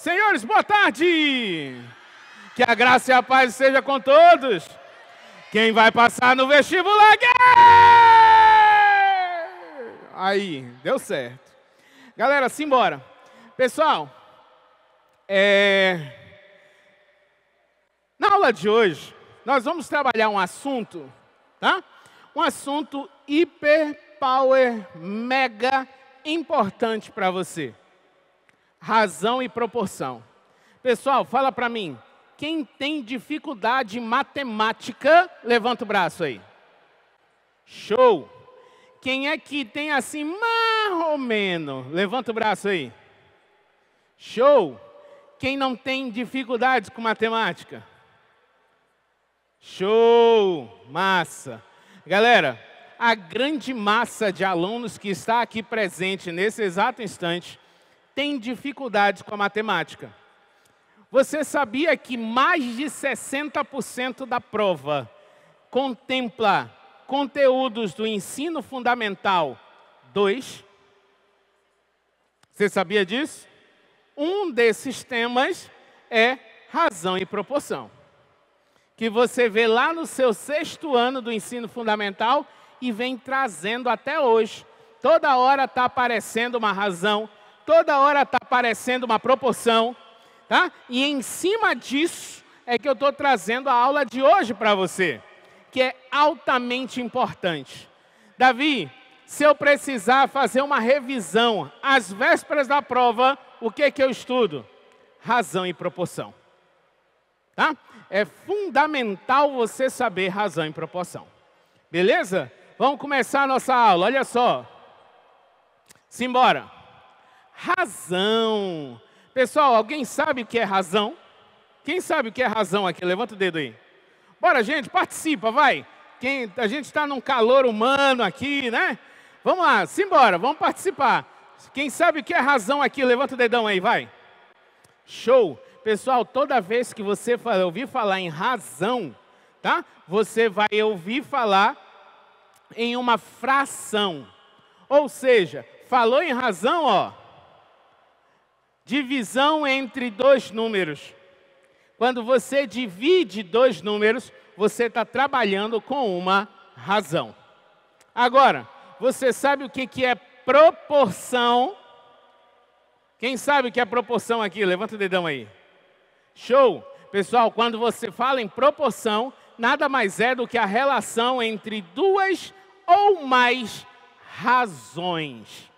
Senhores, boa tarde! Que a graça e a paz seja com todos. Quem vai passar no vestibular? É? Aí, deu certo. Galera, simbora. Pessoal, é... na aula de hoje, nós vamos trabalhar um assunto, tá? Um assunto hiper, power, mega importante para você razão e proporção. Pessoal, fala para mim, quem tem dificuldade em matemática, levanta o braço aí. Show! Quem é que tem assim, mais ou menos, levanta o braço aí. Show! Quem não tem dificuldades com matemática? Show! Massa! Galera, a grande massa de alunos que está aqui presente nesse exato instante tem dificuldades com a matemática. Você sabia que mais de 60% da prova contempla conteúdos do ensino fundamental 2? Você sabia disso? Um desses temas é razão e proporção, que você vê lá no seu sexto ano do ensino fundamental e vem trazendo até hoje. Toda hora está aparecendo uma razão toda hora está aparecendo uma proporção, tá? E em cima disso é que eu estou trazendo a aula de hoje para você, que é altamente importante. Davi, se eu precisar fazer uma revisão às vésperas da prova, o que, que eu estudo? Razão e proporção. Tá? É fundamental você saber razão e proporção. Beleza? Vamos começar a nossa aula, olha só. Simbora razão. Pessoal, alguém sabe o que é razão? Quem sabe o que é razão aqui? Levanta o dedo aí. Bora, gente, participa, vai. Quem, a gente está num calor humano aqui, né? Vamos lá, simbora, vamos participar. Quem sabe o que é razão aqui? Levanta o dedão aí, vai. Show. Pessoal, toda vez que você ouvir falar em razão, tá? Você vai ouvir falar em uma fração. Ou seja, falou em razão, ó, divisão entre dois números. Quando você divide dois números, você está trabalhando com uma razão. Agora, você sabe o que, que é proporção? Quem sabe o que é proporção aqui? Levanta o dedão aí. Show! Pessoal, quando você fala em proporção, nada mais é do que a relação entre duas ou mais razões.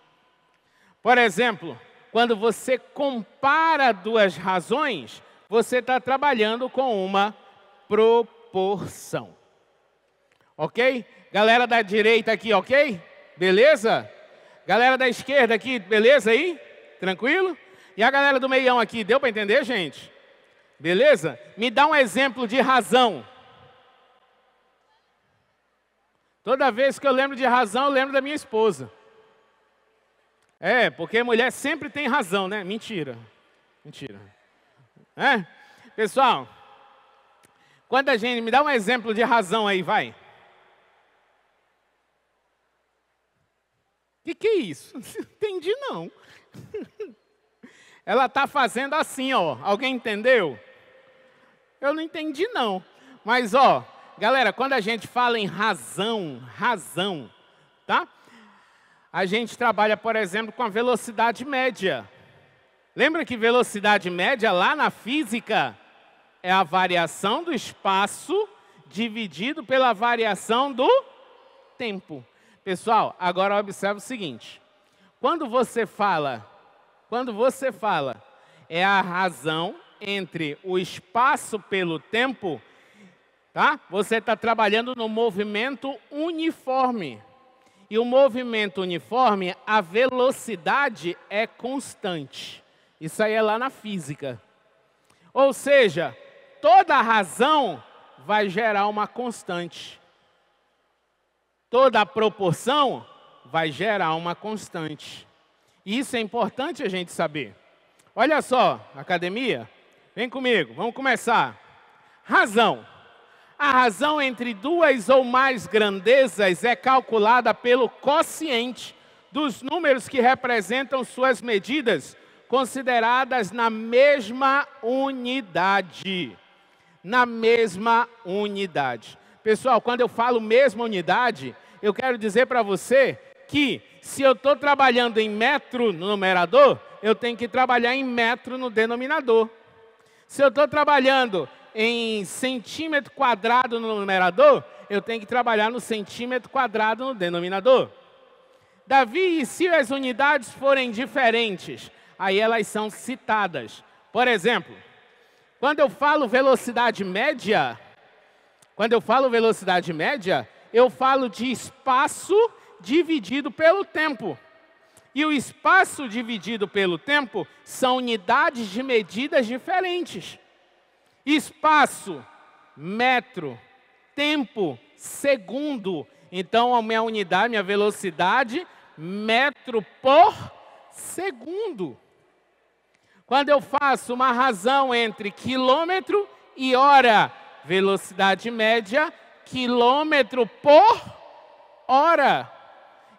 Por exemplo, quando você compara duas razões, você está trabalhando com uma proporção. Ok? Galera da direita aqui, ok? Beleza? Galera da esquerda aqui, beleza aí? Tranquilo? E a galera do meião aqui, deu para entender, gente? Beleza? Me dá um exemplo de razão. Toda vez que eu lembro de razão, eu lembro da minha esposa. É, porque mulher sempre tem razão, né? Mentira. Mentira. É? Pessoal, quando a gente. Me dá um exemplo de razão aí, vai. O que, que é isso? Entendi não. Ela está fazendo assim, ó. Alguém entendeu? Eu não entendi não. Mas, ó, galera, quando a gente fala em razão, razão, tá? A gente trabalha, por exemplo, com a velocidade média. Lembra que velocidade média lá na física é a variação do espaço dividido pela variação do tempo. Pessoal, agora observe o seguinte. Quando você fala, quando você fala, é a razão entre o espaço pelo tempo, tá? Você está trabalhando no movimento uniforme. E o movimento uniforme, a velocidade é constante. Isso aí é lá na física. Ou seja, toda razão vai gerar uma constante. Toda proporção vai gerar uma constante. E isso é importante a gente saber. Olha só, academia, vem comigo, vamos começar. Razão. A razão entre duas ou mais grandezas é calculada pelo quociente dos números que representam suas medidas, consideradas na mesma unidade. Na mesma unidade. Pessoal, quando eu falo mesma unidade, eu quero dizer para você que se eu estou trabalhando em metro no numerador, eu tenho que trabalhar em metro no denominador. Se eu estou trabalhando em centímetro quadrado no numerador, eu tenho que trabalhar no centímetro quadrado no denominador. Davi, e se as unidades forem diferentes, aí elas são citadas. Por exemplo, quando eu falo velocidade média, quando eu falo velocidade média, eu falo de espaço dividido pelo tempo. E o espaço dividido pelo tempo são unidades de medidas diferentes. Espaço, metro. Tempo, segundo. Então, a minha unidade, minha velocidade, metro por segundo. Quando eu faço uma razão entre quilômetro e hora, velocidade média, quilômetro por hora.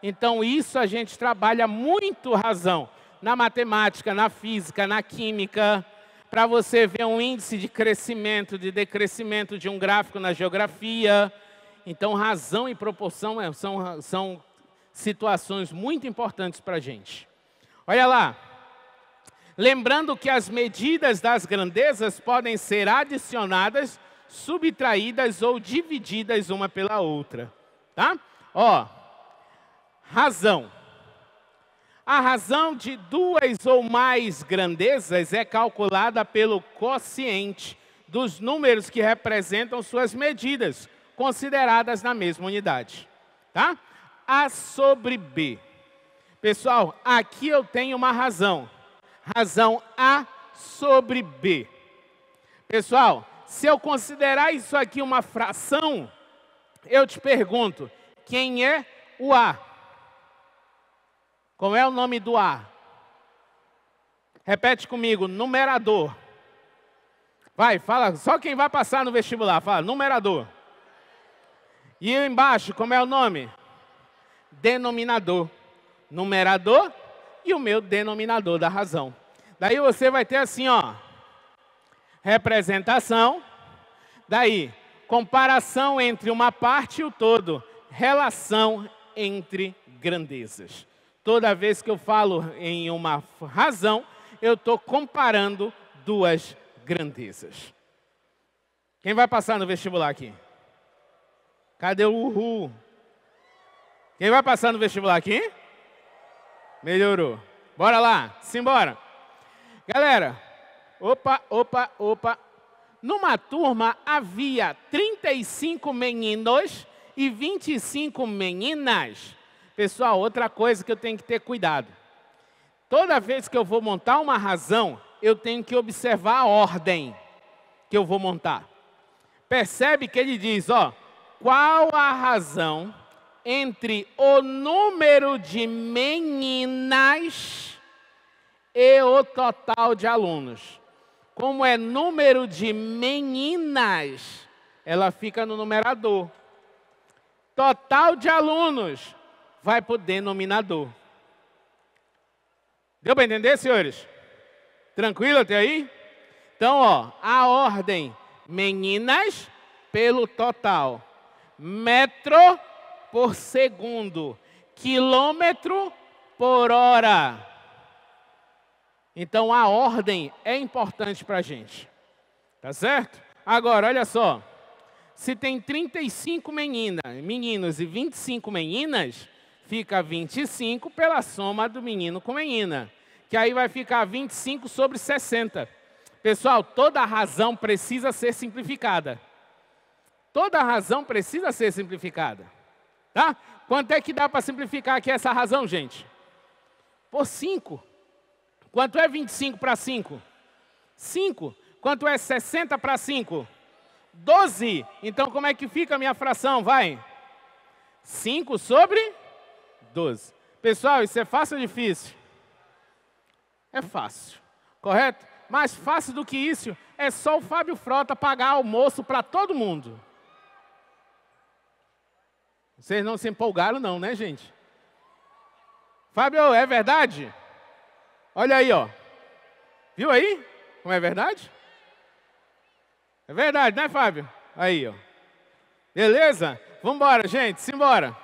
Então, isso a gente trabalha muito razão na matemática, na física, na química para você ver um índice de crescimento, de decrescimento de um gráfico na geografia. Então, razão e proporção é, são, são situações muito importantes para a gente. Olha lá. Lembrando que as medidas das grandezas podem ser adicionadas, subtraídas ou divididas uma pela outra. Tá? Ó, razão. A razão de duas ou mais grandezas é calculada pelo quociente dos números que representam suas medidas, consideradas na mesma unidade. Tá? A sobre B. Pessoal, aqui eu tenho uma razão. Razão A sobre B. Pessoal, se eu considerar isso aqui uma fração, eu te pergunto, quem é o A? Qual é o nome do A? Repete comigo, numerador. Vai, fala, só quem vai passar no vestibular, fala, numerador. E embaixo, como é o nome? Denominador. Numerador e o meu denominador da razão. Daí você vai ter assim, ó, representação, daí comparação entre uma parte e o todo, relação entre grandezas. Toda vez que eu falo em uma razão, eu estou comparando duas grandezas. Quem vai passar no vestibular aqui? Cadê o Uhu? Quem vai passar no vestibular aqui? Melhorou. Bora lá, simbora. Galera, opa, opa, opa. Numa turma havia 35 meninos e 25 meninas. Pessoal, outra coisa que eu tenho que ter cuidado. Toda vez que eu vou montar uma razão, eu tenho que observar a ordem que eu vou montar. Percebe que ele diz, ó, qual a razão entre o número de meninas e o total de alunos? Como é número de meninas, ela fica no numerador. Total de alunos, vai para o denominador. Deu para entender, senhores? Tranquilo até aí? Então, ó, a ordem: meninas pelo total, metro por segundo, quilômetro por hora. Então, a ordem é importante para a gente. Tá certo? Agora, olha só. Se tem 35 meninas, meninos e 25 meninas, Fica 25 pela soma do menino com menina, que aí vai ficar 25 sobre 60. Pessoal, toda razão precisa ser simplificada. Toda razão precisa ser simplificada. Tá? Quanto é que dá para simplificar aqui essa razão, gente? Por 5. Quanto é 25 para 5? 5. Quanto é 60 para 5? 12. Então, como é que fica a minha fração? Vai. 5 sobre 12. Pessoal, isso é fácil ou difícil? É fácil, correto? Mais fácil do que isso é só o Fábio Frota pagar almoço para todo mundo. Vocês não se empolgaram não, né, gente? Fábio, é verdade? Olha aí, ó. Viu aí? Como é verdade? É verdade, né, Fábio? Aí, ó. Beleza? Vambora, gente, simbora.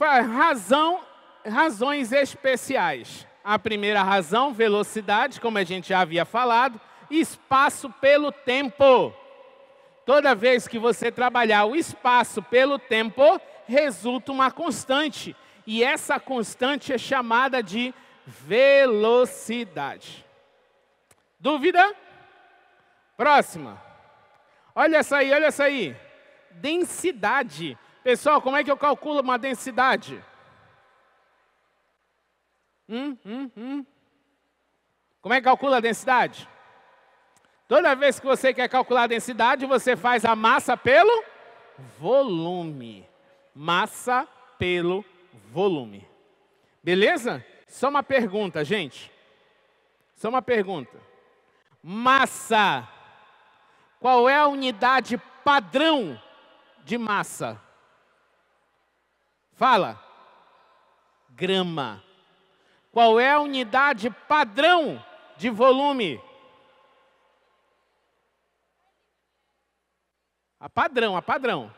Razão, razões especiais. A primeira razão, velocidade, como a gente já havia falado, espaço pelo tempo. Toda vez que você trabalhar o espaço pelo tempo, resulta uma constante. E essa constante é chamada de velocidade. Dúvida? Próxima. Olha essa aí, olha essa aí. Densidade Pessoal, como é que eu calculo uma densidade? Hum, hum, hum. Como é que calcula a densidade? Toda vez que você quer calcular a densidade, você faz a massa pelo volume. Massa pelo volume. Beleza? Só uma pergunta, gente. Só uma pergunta. Massa. Qual é a unidade padrão de massa? Fala. Grama. Qual é a unidade padrão de volume? A padrão, a padrão.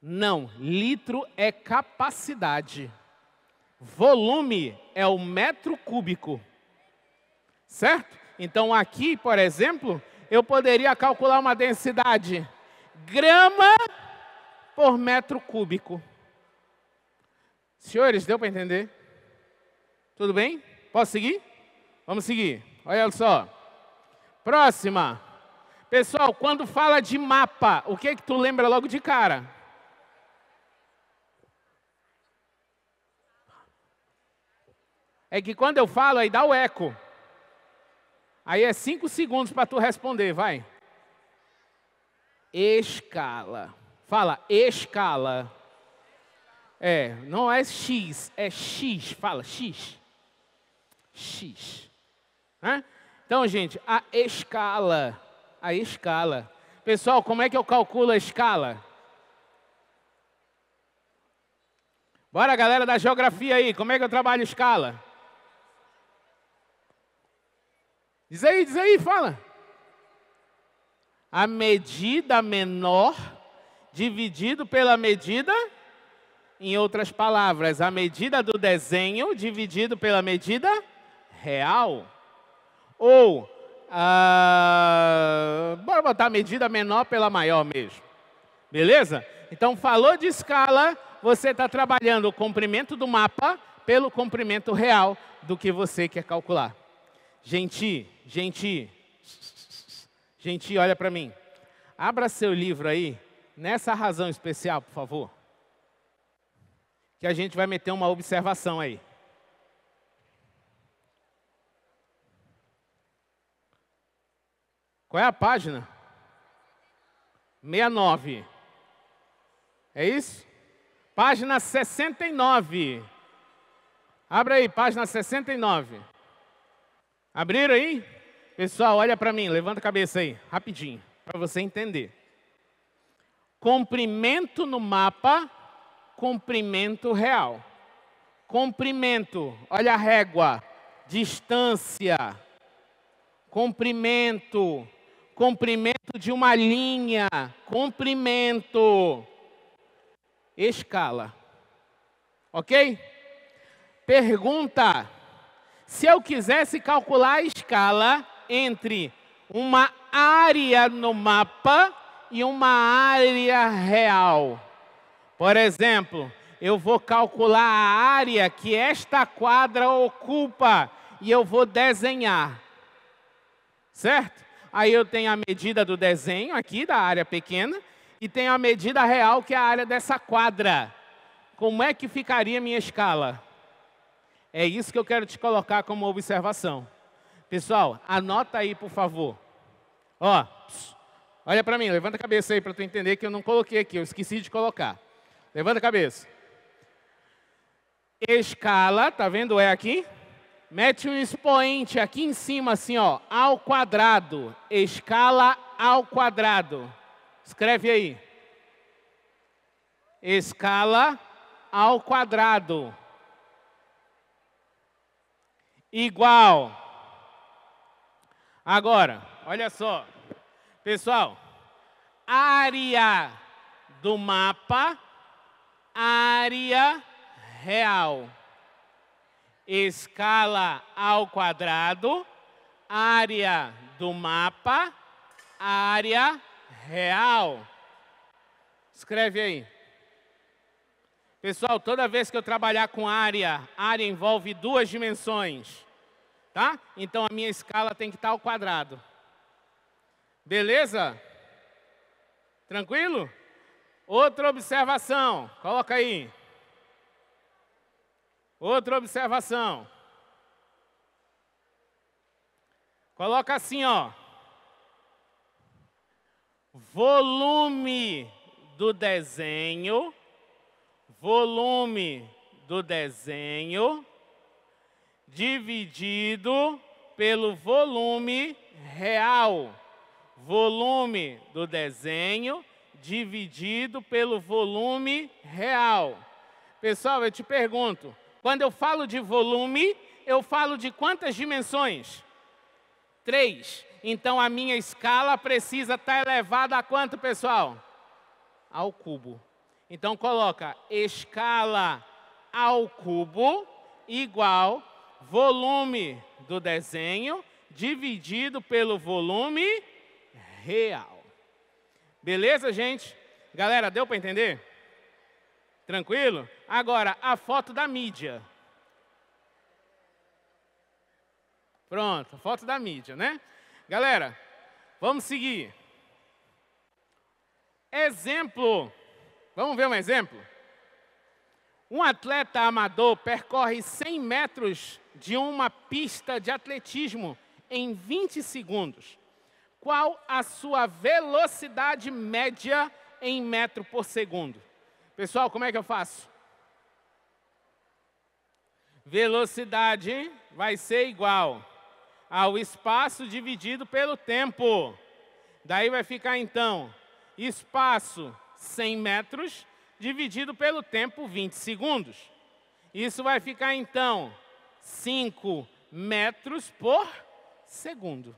Não, litro é capacidade. Volume é o metro cúbico. Certo? Então aqui, por exemplo, eu poderia calcular uma densidade grama por metro cúbico. Senhores, deu para entender? Tudo bem? Posso seguir? Vamos seguir. Olha só. Próxima. Pessoal, quando fala de mapa, o que é que tu lembra logo de cara? É que quando eu falo, aí dá o eco. Aí é cinco segundos para tu responder, vai. Escala. Fala, escala. É, não é X, é X. Fala, X. X. Então, gente, a escala. A escala. Pessoal, como é que eu calculo a escala? Bora, galera da geografia aí, como é que eu trabalho escala? Diz aí, diz aí, fala. A medida menor dividido pela medida, em outras palavras, a medida do desenho dividido pela medida real. Ou, ah, bora botar a medida menor pela maior mesmo. Beleza? Então, falou de escala, você está trabalhando o comprimento do mapa pelo comprimento real do que você quer calcular. Gente, gente, gente, olha para mim. Abra seu livro aí nessa razão especial, por favor, que a gente vai meter uma observação aí. Qual é a página? 69. É isso? Página 69. Abra aí, página 69. Abriram aí? Pessoal, olha para mim, levanta a cabeça aí, rapidinho, para você entender comprimento no mapa, comprimento real. Comprimento, olha a régua, distância, comprimento, comprimento de uma linha, comprimento, escala. Ok? Pergunta: se eu quisesse calcular a escala entre uma área no mapa em uma área real. Por exemplo, eu vou calcular a área que esta quadra ocupa e eu vou desenhar. Certo? Aí eu tenho a medida do desenho aqui da área pequena e tenho a medida real que é a área dessa quadra. Como é que ficaria a minha escala? É isso que eu quero te colocar como observação. Pessoal, anota aí, por favor. Ó, pss, Olha para mim, levanta a cabeça aí para tu entender que eu não coloquei aqui, eu esqueci de colocar. Levanta a cabeça. Escala, tá vendo é aqui? Mete um expoente aqui em cima assim, ó, ao quadrado. Escala ao quadrado. Escreve aí. Escala ao quadrado. Igual. Agora, olha só. Pessoal, área do mapa, área real. Escala ao quadrado, área do mapa, área real. Escreve aí. Pessoal, toda vez que eu trabalhar com área, área envolve duas dimensões, tá? Então a minha escala tem que estar ao quadrado. Beleza? Tranquilo? Outra observação, coloca aí. Outra observação. Coloca assim, ó. Volume do desenho, volume do desenho dividido pelo volume real volume do desenho dividido pelo volume real. Pessoal, eu te pergunto, quando eu falo de volume, eu falo de quantas dimensões? Três. Então a minha escala precisa estar tá elevada a quanto, pessoal? Ao cubo. Então coloca escala ao cubo igual volume do desenho dividido pelo volume real. Beleza, gente? Galera, deu para entender? Tranquilo? Agora, a foto da mídia. Pronto, foto da mídia, né? Galera, vamos seguir. Exemplo. Vamos ver um exemplo? Um atleta amador percorre 100 metros de uma pista de atletismo em 20 segundos. Qual a sua velocidade média em metro por segundo? Pessoal, como é que eu faço? Velocidade vai ser igual ao espaço dividido pelo tempo. Daí vai ficar, então, espaço 100 metros dividido pelo tempo 20 segundos. Isso vai ficar, então, 5 metros por segundo.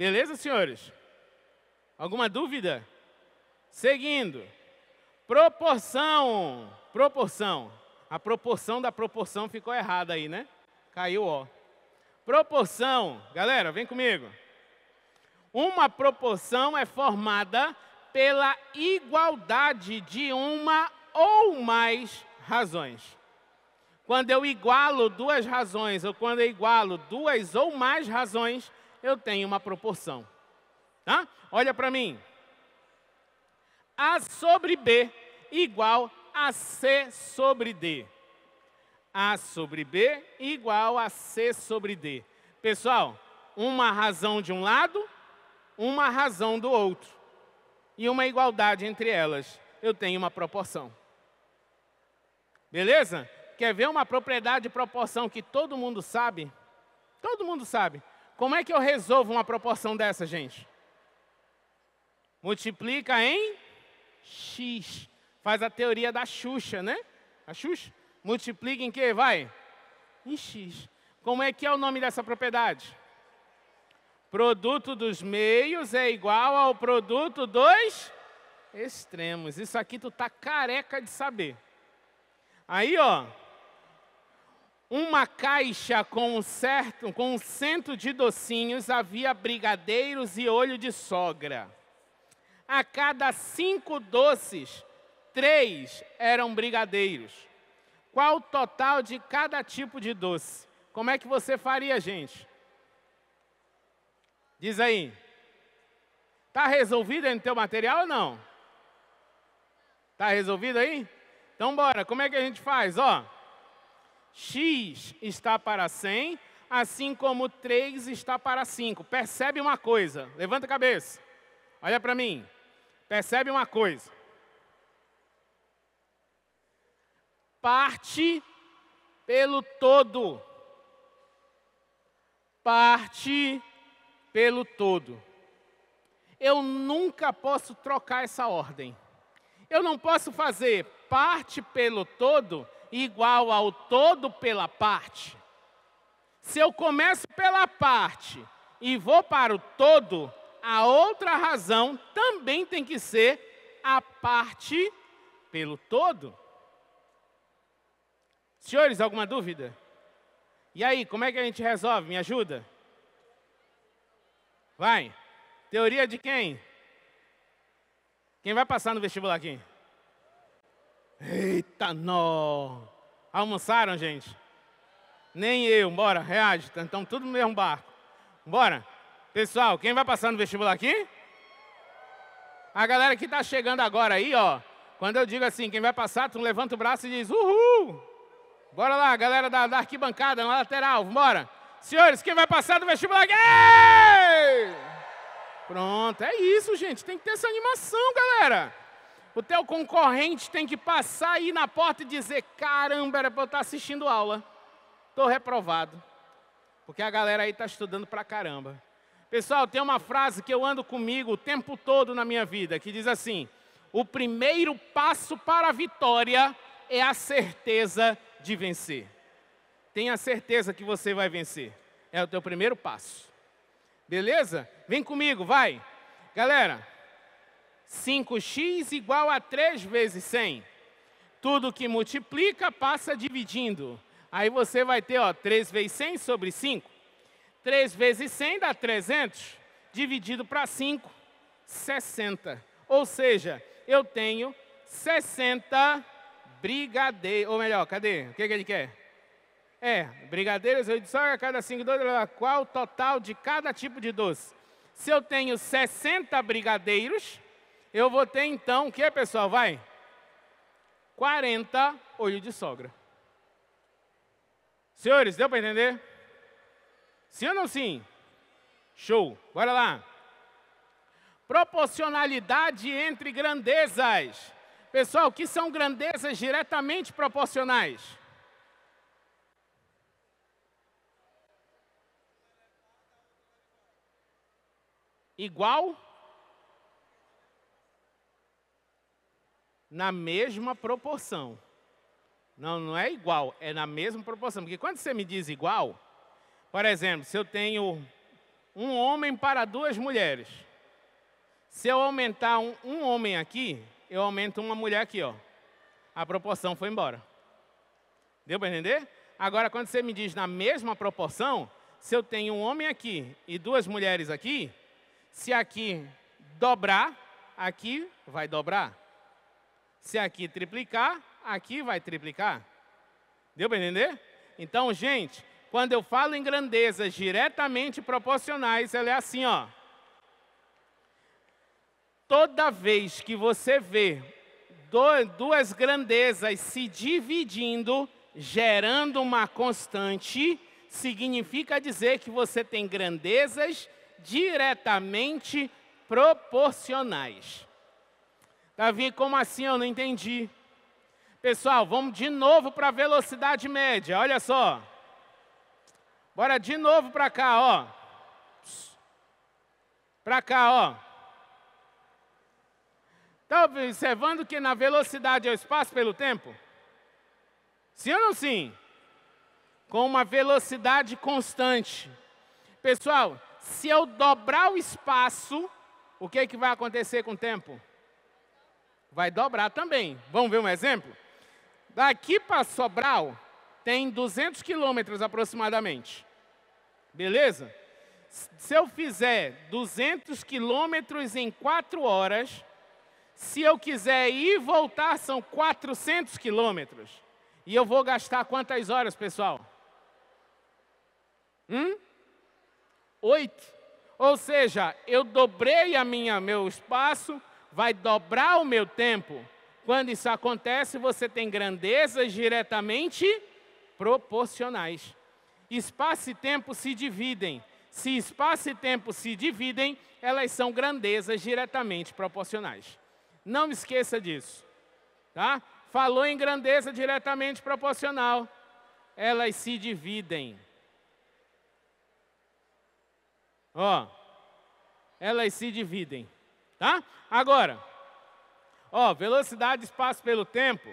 Beleza, senhores? Alguma dúvida? Seguindo. Proporção. Proporção. A proporção da proporção ficou errada aí, né? Caiu ó. Proporção. Galera, vem comigo. Uma proporção é formada pela igualdade de uma ou mais razões. Quando eu igualo duas razões ou quando eu igualo duas ou mais razões, eu tenho uma proporção. Tá? Olha para mim. A sobre B igual a C sobre D. A sobre B igual a C sobre D. Pessoal, uma razão de um lado, uma razão do outro. E uma igualdade entre elas. Eu tenho uma proporção. Beleza? Quer ver uma propriedade de proporção que todo mundo sabe? Todo mundo sabe. Como é que eu resolvo uma proporção dessa, gente? Multiplica em x. Faz a teoria da Xuxa, né? A Xuxa? Multiplica em quê? Vai? Em x. Como é que é o nome dessa propriedade? Produto dos meios é igual ao produto dos extremos. Isso aqui tu tá careca de saber. Aí, ó, uma caixa com um, certo, com um cento de docinhos havia brigadeiros e olho de sogra. A cada cinco doces, três eram brigadeiros. Qual o total de cada tipo de doce? Como é que você faria, gente? Diz aí. Está resolvido aí no teu material ou não? Está resolvido aí? Então bora, como é que a gente faz? Ó. X está para 100, assim como 3 está para 5. Percebe uma coisa? Levanta a cabeça. Olha para mim. Percebe uma coisa? Parte pelo todo. Parte pelo todo. Eu nunca posso trocar essa ordem. Eu não posso fazer parte pelo todo igual ao todo pela parte. Se eu começo pela parte e vou para o todo, a outra razão também tem que ser a parte pelo todo. Senhores, alguma dúvida? E aí, como é que a gente resolve? Me ajuda? Vai. Teoria de quem? Quem vai passar no vestibular aqui? Eita, nó! Almoçaram, gente? Nem eu, bora, reage. Tá, então, tudo no mesmo barco. Bora. Pessoal, quem vai passar no vestibular aqui? A galera que está chegando agora aí, ó. Quando eu digo assim, quem vai passar, tu levanta o braço e diz, uhul! Bora lá, galera da, da arquibancada, na lateral, bora. Senhores, quem vai passar no vestibular aqui? Pronto, é isso, gente. Tem que ter essa animação, galera. O teu concorrente tem que passar aí na porta e dizer: caramba, era para eu estar tá assistindo aula. Estou reprovado. Porque a galera aí está estudando para caramba. Pessoal, tem uma frase que eu ando comigo o tempo todo na minha vida, que diz assim: o primeiro passo para a vitória é a certeza de vencer. Tenha certeza que você vai vencer. É o teu primeiro passo. Beleza? Vem comigo, vai. Galera, 5x igual a 3 vezes 100. Tudo que multiplica passa dividindo. Aí você vai ter ó, 3 vezes 100 sobre 5. 3 vezes 100 dá 300. Dividido para 5, 60. Ou seja, eu tenho 60 brigadeiros. Ou melhor, cadê? O que, que ele quer? É, brigadeiros, eu disse, olha, cada 5 doces, qual o total de cada tipo de doce? Se eu tenho 60 brigadeiros, eu vou ter então, o que é, pessoal? Vai. 40 olho de sogra. Senhores, deu para entender? Sim ou não sim? Show. Bora lá. Proporcionalidade entre grandezas. Pessoal, o que são grandezas diretamente proporcionais? Igual na mesma proporção. Não, não é igual, é na mesma proporção. Porque quando você me diz igual, por exemplo, se eu tenho um homem para duas mulheres, se eu aumentar um, um homem aqui, eu aumento uma mulher aqui, ó. A proporção foi embora. Deu para entender? Agora, quando você me diz na mesma proporção, se eu tenho um homem aqui e duas mulheres aqui, se aqui dobrar, aqui vai dobrar. Se aqui triplicar, aqui vai triplicar. Deu para entender? Então, gente, quando eu falo em grandezas diretamente proporcionais, ela é assim, ó. Toda vez que você vê duas grandezas se dividindo, gerando uma constante, significa dizer que você tem grandezas diretamente proporcionais. Davi, como assim? Eu não entendi. Pessoal, vamos de novo para a velocidade média, olha só. Bora de novo para cá, ó. Para cá, ó. Está observando que na velocidade é o espaço pelo tempo? Sim ou não sim? Com uma velocidade constante. Pessoal, se eu dobrar o espaço, o que, é que vai acontecer com o tempo? vai dobrar também. Vamos ver um exemplo? Daqui para Sobral tem 200 quilômetros aproximadamente. Beleza? Se eu fizer 200 quilômetros em 4 horas, se eu quiser ir e voltar, são 400 quilômetros. E eu vou gastar quantas horas, pessoal? Hum? Oito. Ou seja, eu dobrei a minha, meu espaço, vai dobrar o meu tempo. Quando isso acontece, você tem grandezas diretamente proporcionais. Espaço e tempo se dividem. Se espaço e tempo se dividem, elas são grandezas diretamente proporcionais. Não esqueça disso. Tá? Falou em grandeza diretamente proporcional. Elas se dividem. Ó, elas se dividem. Tá? Agora, ó, velocidade espaço pelo tempo,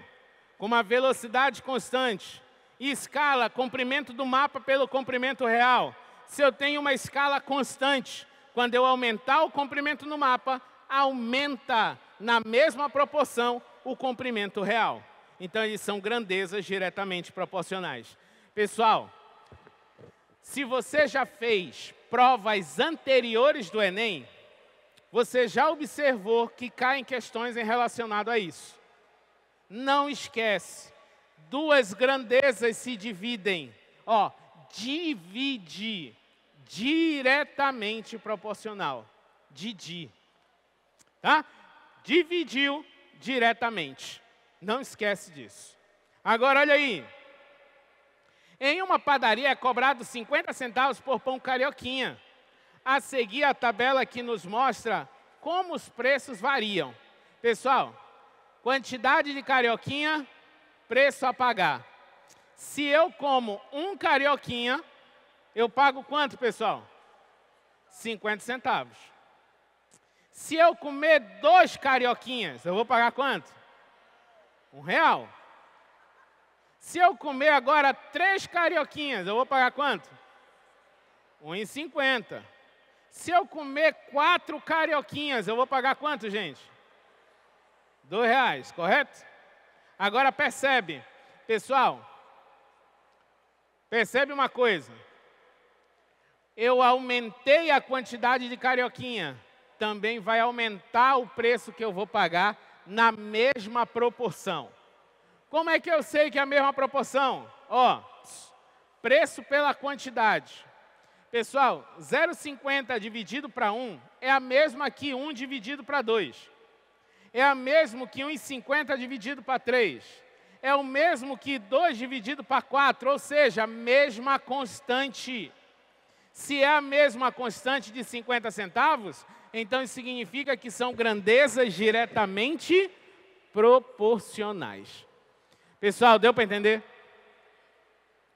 com uma velocidade constante, e escala, comprimento do mapa pelo comprimento real. Se eu tenho uma escala constante, quando eu aumentar o comprimento no mapa, aumenta na mesma proporção o comprimento real. Então, eles são grandezas diretamente proporcionais. Pessoal, se você já fez provas anteriores do Enem, você já observou que caem questões em relacionado a isso. Não esquece, duas grandezas se dividem. Ó, divide diretamente proporcional. Didi. Tá? Dividiu diretamente. Não esquece disso. Agora olha aí. Em uma padaria é cobrado 50 centavos por pão carioquinha a seguir a tabela que nos mostra como os preços variam. Pessoal, quantidade de carioquinha, preço a pagar. Se eu como um carioquinha, eu pago quanto, pessoal? 50 centavos. Se eu comer dois carioquinhas, eu vou pagar quanto? Um real. Se eu comer agora três carioquinhas, eu vou pagar quanto? 1,50. Se eu comer quatro carioquinhas, eu vou pagar quanto, gente? Dois reais, correto? Agora percebe, pessoal, percebe uma coisa. Eu aumentei a quantidade de carioquinha, também vai aumentar o preço que eu vou pagar na mesma proporção. Como é que eu sei que é a mesma proporção? Ó, preço pela quantidade. Pessoal, 0,50 dividido para 1 é a mesma que 1 dividido para 2. É a mesma que 1,50 dividido para 3. É o mesmo que 2 dividido para 4, ou seja, a mesma constante. Se é a mesma constante de 50 centavos, então isso significa que são grandezas diretamente proporcionais. Pessoal, deu para entender?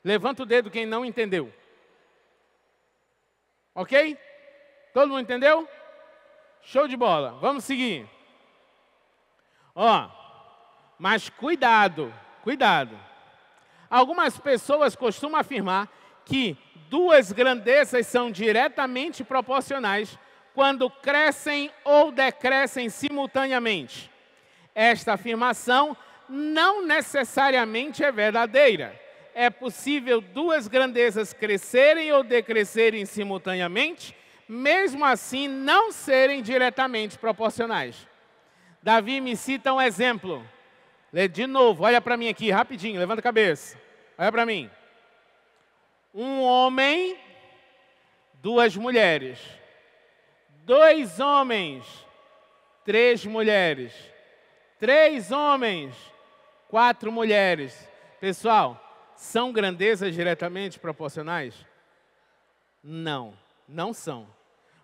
Levanta o dedo quem não entendeu. Ok? Todo mundo entendeu? Show de bola. Vamos seguir. Ó, mas cuidado, cuidado. Algumas pessoas costumam afirmar que duas grandezas são diretamente proporcionais quando crescem ou decrescem simultaneamente. Esta afirmação não necessariamente é verdadeira é possível duas grandezas crescerem ou decrescerem simultaneamente, mesmo assim não serem diretamente proporcionais. Davi me cita um exemplo. Lê de novo, olha para mim aqui, rapidinho, levanta a cabeça. Olha para mim. Um homem, duas mulheres. Dois homens, três mulheres. Três homens, quatro mulheres. Pessoal, são grandezas diretamente proporcionais? Não, não são.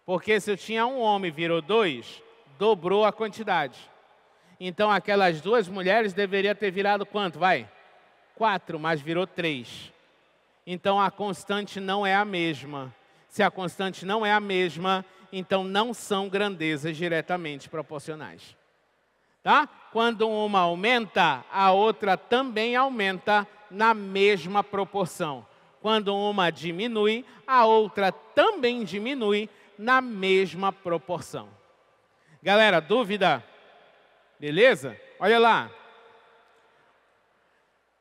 Porque se eu tinha um homem virou dois, dobrou a quantidade. Então aquelas duas mulheres deveria ter virado quanto? Vai? Quatro, mas virou três. Então a constante não é a mesma. Se a constante não é a mesma, então não são grandezas diretamente proporcionais. Tá? Quando uma aumenta, a outra também aumenta na mesma proporção. Quando uma diminui, a outra também diminui na mesma proporção. Galera, dúvida? Beleza? Olha lá.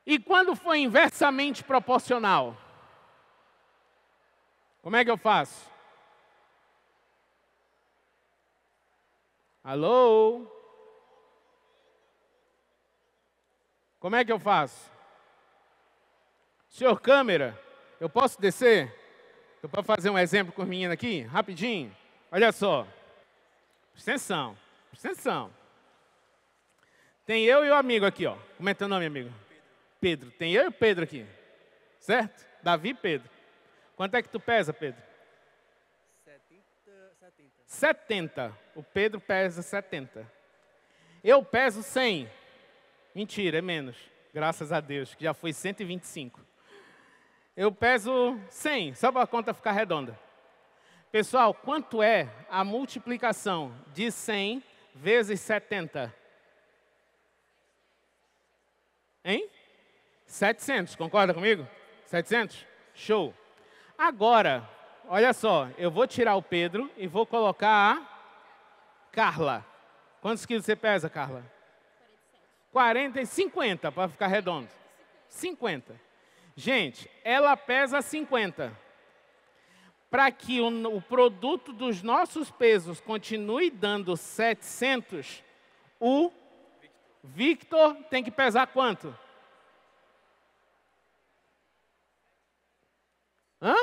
E quando foi inversamente proporcional? Como é que eu faço? Alô? Como é que eu faço? Senhor câmera, eu posso descer? Eu posso fazer um exemplo com os meninos aqui, rapidinho? Olha só. extensão, extensão. Tem eu e o amigo aqui, ó. Como é teu nome, amigo? Pedro. Pedro. Tem eu e o Pedro aqui. Certo? Davi e Pedro. Quanto é que tu pesa, Pedro? 70. 70. 70. O Pedro pesa 70. Eu peso 100. Mentira, é menos. Graças a Deus, que já foi 125. Eu peso 100, só para a conta ficar redonda. Pessoal, quanto é a multiplicação de 100 vezes 70? Hein? 700, concorda comigo? 700? Show. Agora, olha só, eu vou tirar o Pedro e vou colocar a Carla. Quantos quilos você pesa, Carla? 40 e 50, para ficar redondo. 50. Gente, ela pesa 50. Para que o, o produto dos nossos pesos continue dando 700, o Victor tem que pesar quanto? Hã?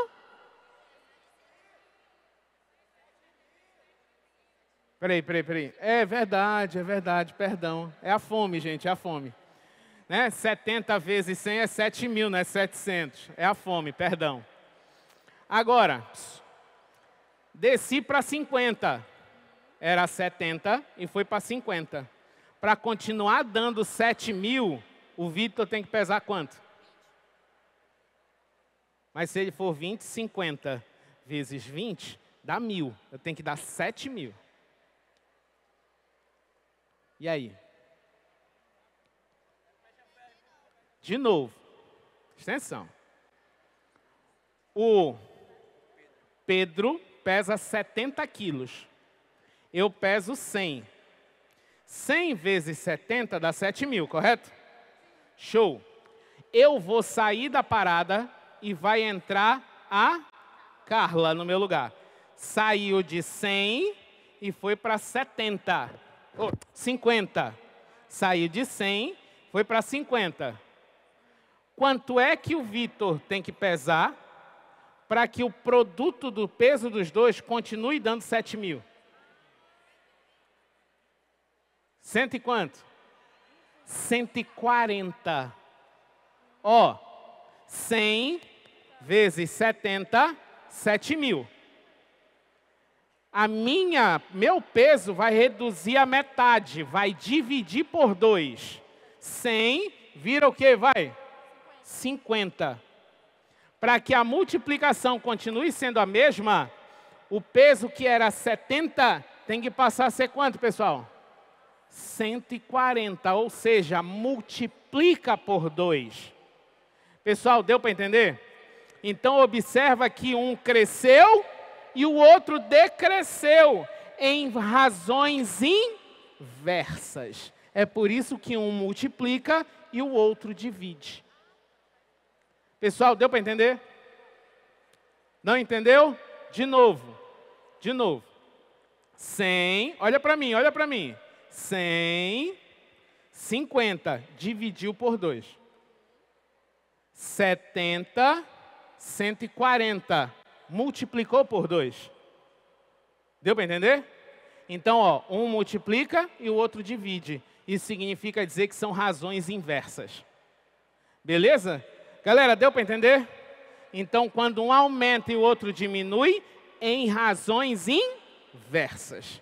Peraí, peraí, peraí. É verdade, é verdade, perdão. É a fome, gente, é a fome. Né? 70 vezes 100 é 7 mil, não é 700. É a fome, perdão. Agora, desci para 50. Era 70 e foi para 50. Para continuar dando 7 mil, o Vitor tem que pesar quanto? Mas se ele for 20, 50 vezes 20, dá mil. Eu tenho que dar 7 mil. E aí? De novo. Extensão. O Pedro pesa 70 quilos. Eu peso 100. 100 vezes 70 dá 7 mil, correto? Show. Eu vou sair da parada e vai entrar a Carla no meu lugar. Saiu de 100 e foi para 70. Oh, 50. Saiu de 100, foi para 50. Quanto é que o Vitor tem que pesar para que o produto do peso dos dois continue dando 7 mil? Cento e quanto? 140. Ó, 100 vezes 70, 7 mil. A minha, meu peso vai reduzir a metade, vai dividir por 2. 100 vira o que vai? 50. Para que a multiplicação continue sendo a mesma, o peso que era 70 tem que passar a ser quanto, pessoal? 140, ou seja, multiplica por 2. Pessoal, deu para entender? Então observa que um cresceu e o outro decresceu em razões inversas. É por isso que um multiplica e o outro divide. Pessoal, deu para entender? Não entendeu? De novo. De novo. Sem, olha para mim, olha para mim. Sem 50 dividiu por 2. 70, 140 multiplicou por 2. Deu para entender? Então, ó, um multiplica e o outro divide. Isso significa dizer que são razões inversas. Beleza? Galera, deu para entender? Então, quando um aumenta e o outro diminui, em razões inversas.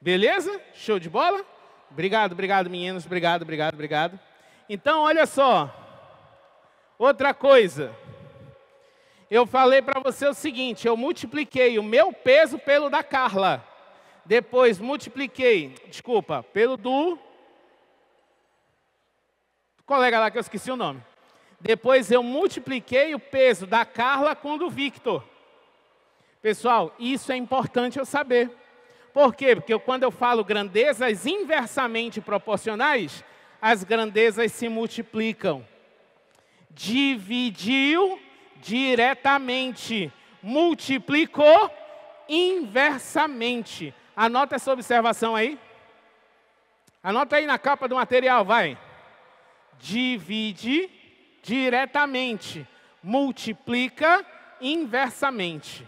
Beleza? Show de bola? Obrigado, obrigado, meninos. Obrigado, obrigado, obrigado. Então, olha só. Outra coisa. Eu falei para você o seguinte: eu multipliquei o meu peso pelo da Carla. Depois multipliquei, desculpa, pelo do colega lá que eu esqueci o nome. Depois eu multipliquei o peso da Carla com o do Victor. Pessoal, isso é importante eu saber. Por quê? Porque eu, quando eu falo grandezas inversamente proporcionais, as grandezas se multiplicam. Dividiu diretamente, multiplicou inversamente. Anota essa observação aí. Anota aí na capa do material, vai. Divide diretamente, multiplica inversamente.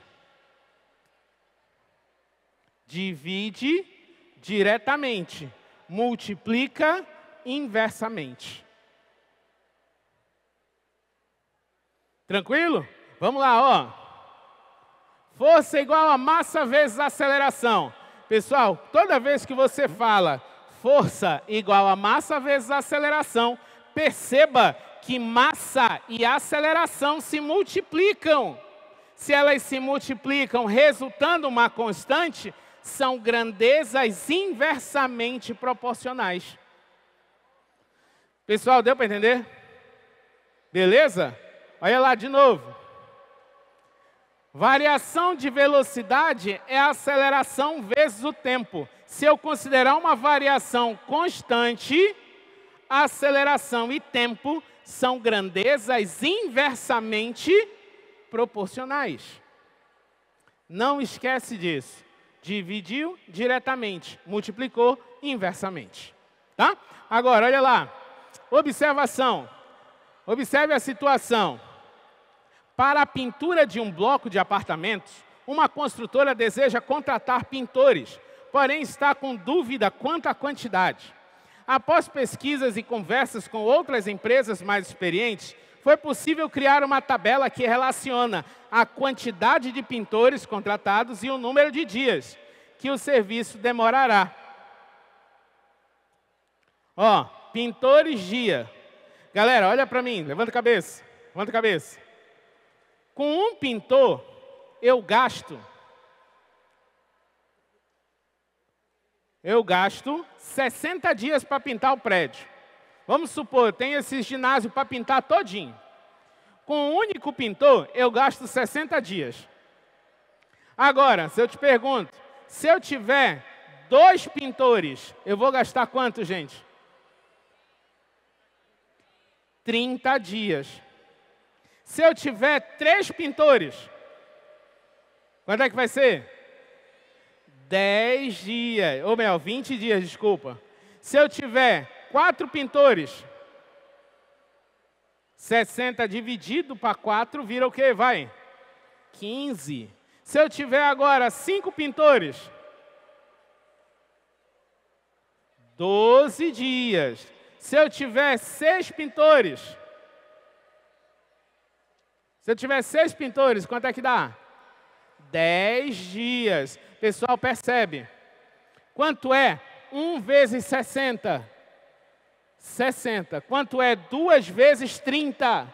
Divide diretamente, multiplica inversamente. Tranquilo? Vamos lá, ó. Força igual a massa vezes aceleração. Pessoal, toda vez que você fala força igual a massa vezes aceleração, perceba que massa e aceleração se multiplicam. Se elas se multiplicam, resultando uma constante, são grandezas inversamente proporcionais. Pessoal, deu para entender? Beleza? Olha lá de novo. Variação de velocidade é a aceleração vezes o tempo. Se eu considerar uma variação constante, aceleração e tempo são grandezas inversamente proporcionais. Não esquece disso. Dividiu diretamente, multiplicou inversamente. Tá? Agora, olha lá. Observação. Observe a situação. Para a pintura de um bloco de apartamentos, uma construtora deseja contratar pintores, porém está com dúvida quanto à quantidade. Após pesquisas e conversas com outras empresas mais experientes, foi possível criar uma tabela que relaciona a quantidade de pintores contratados e o número de dias que o serviço demorará. Ó, pintores dia. Galera, olha para mim, levanta a cabeça, levanta a cabeça. Com um pintor, eu gasto eu gasto 60 dias para pintar o prédio. Vamos supor, tem esse ginásio para pintar todinho. Com um único pintor, eu gasto 60 dias. Agora, se eu te pergunto, se eu tiver dois pintores, eu vou gastar quanto, gente? 30 dias. Se eu tiver três pintores, quanto é que vai ser? 10 dias, ou melhor, 20 dias, desculpa. Se eu tiver quatro pintores, 60 dividido para 4 vira o que? Vai? 15. Se eu tiver agora cinco pintores, 12 dias. Se eu tiver seis pintores, se eu tiver seis pintores, quanto é que dá? 10 dias. Pessoal, percebe? Quanto é 1 vezes 60? 60. Quanto é 2 vezes 30?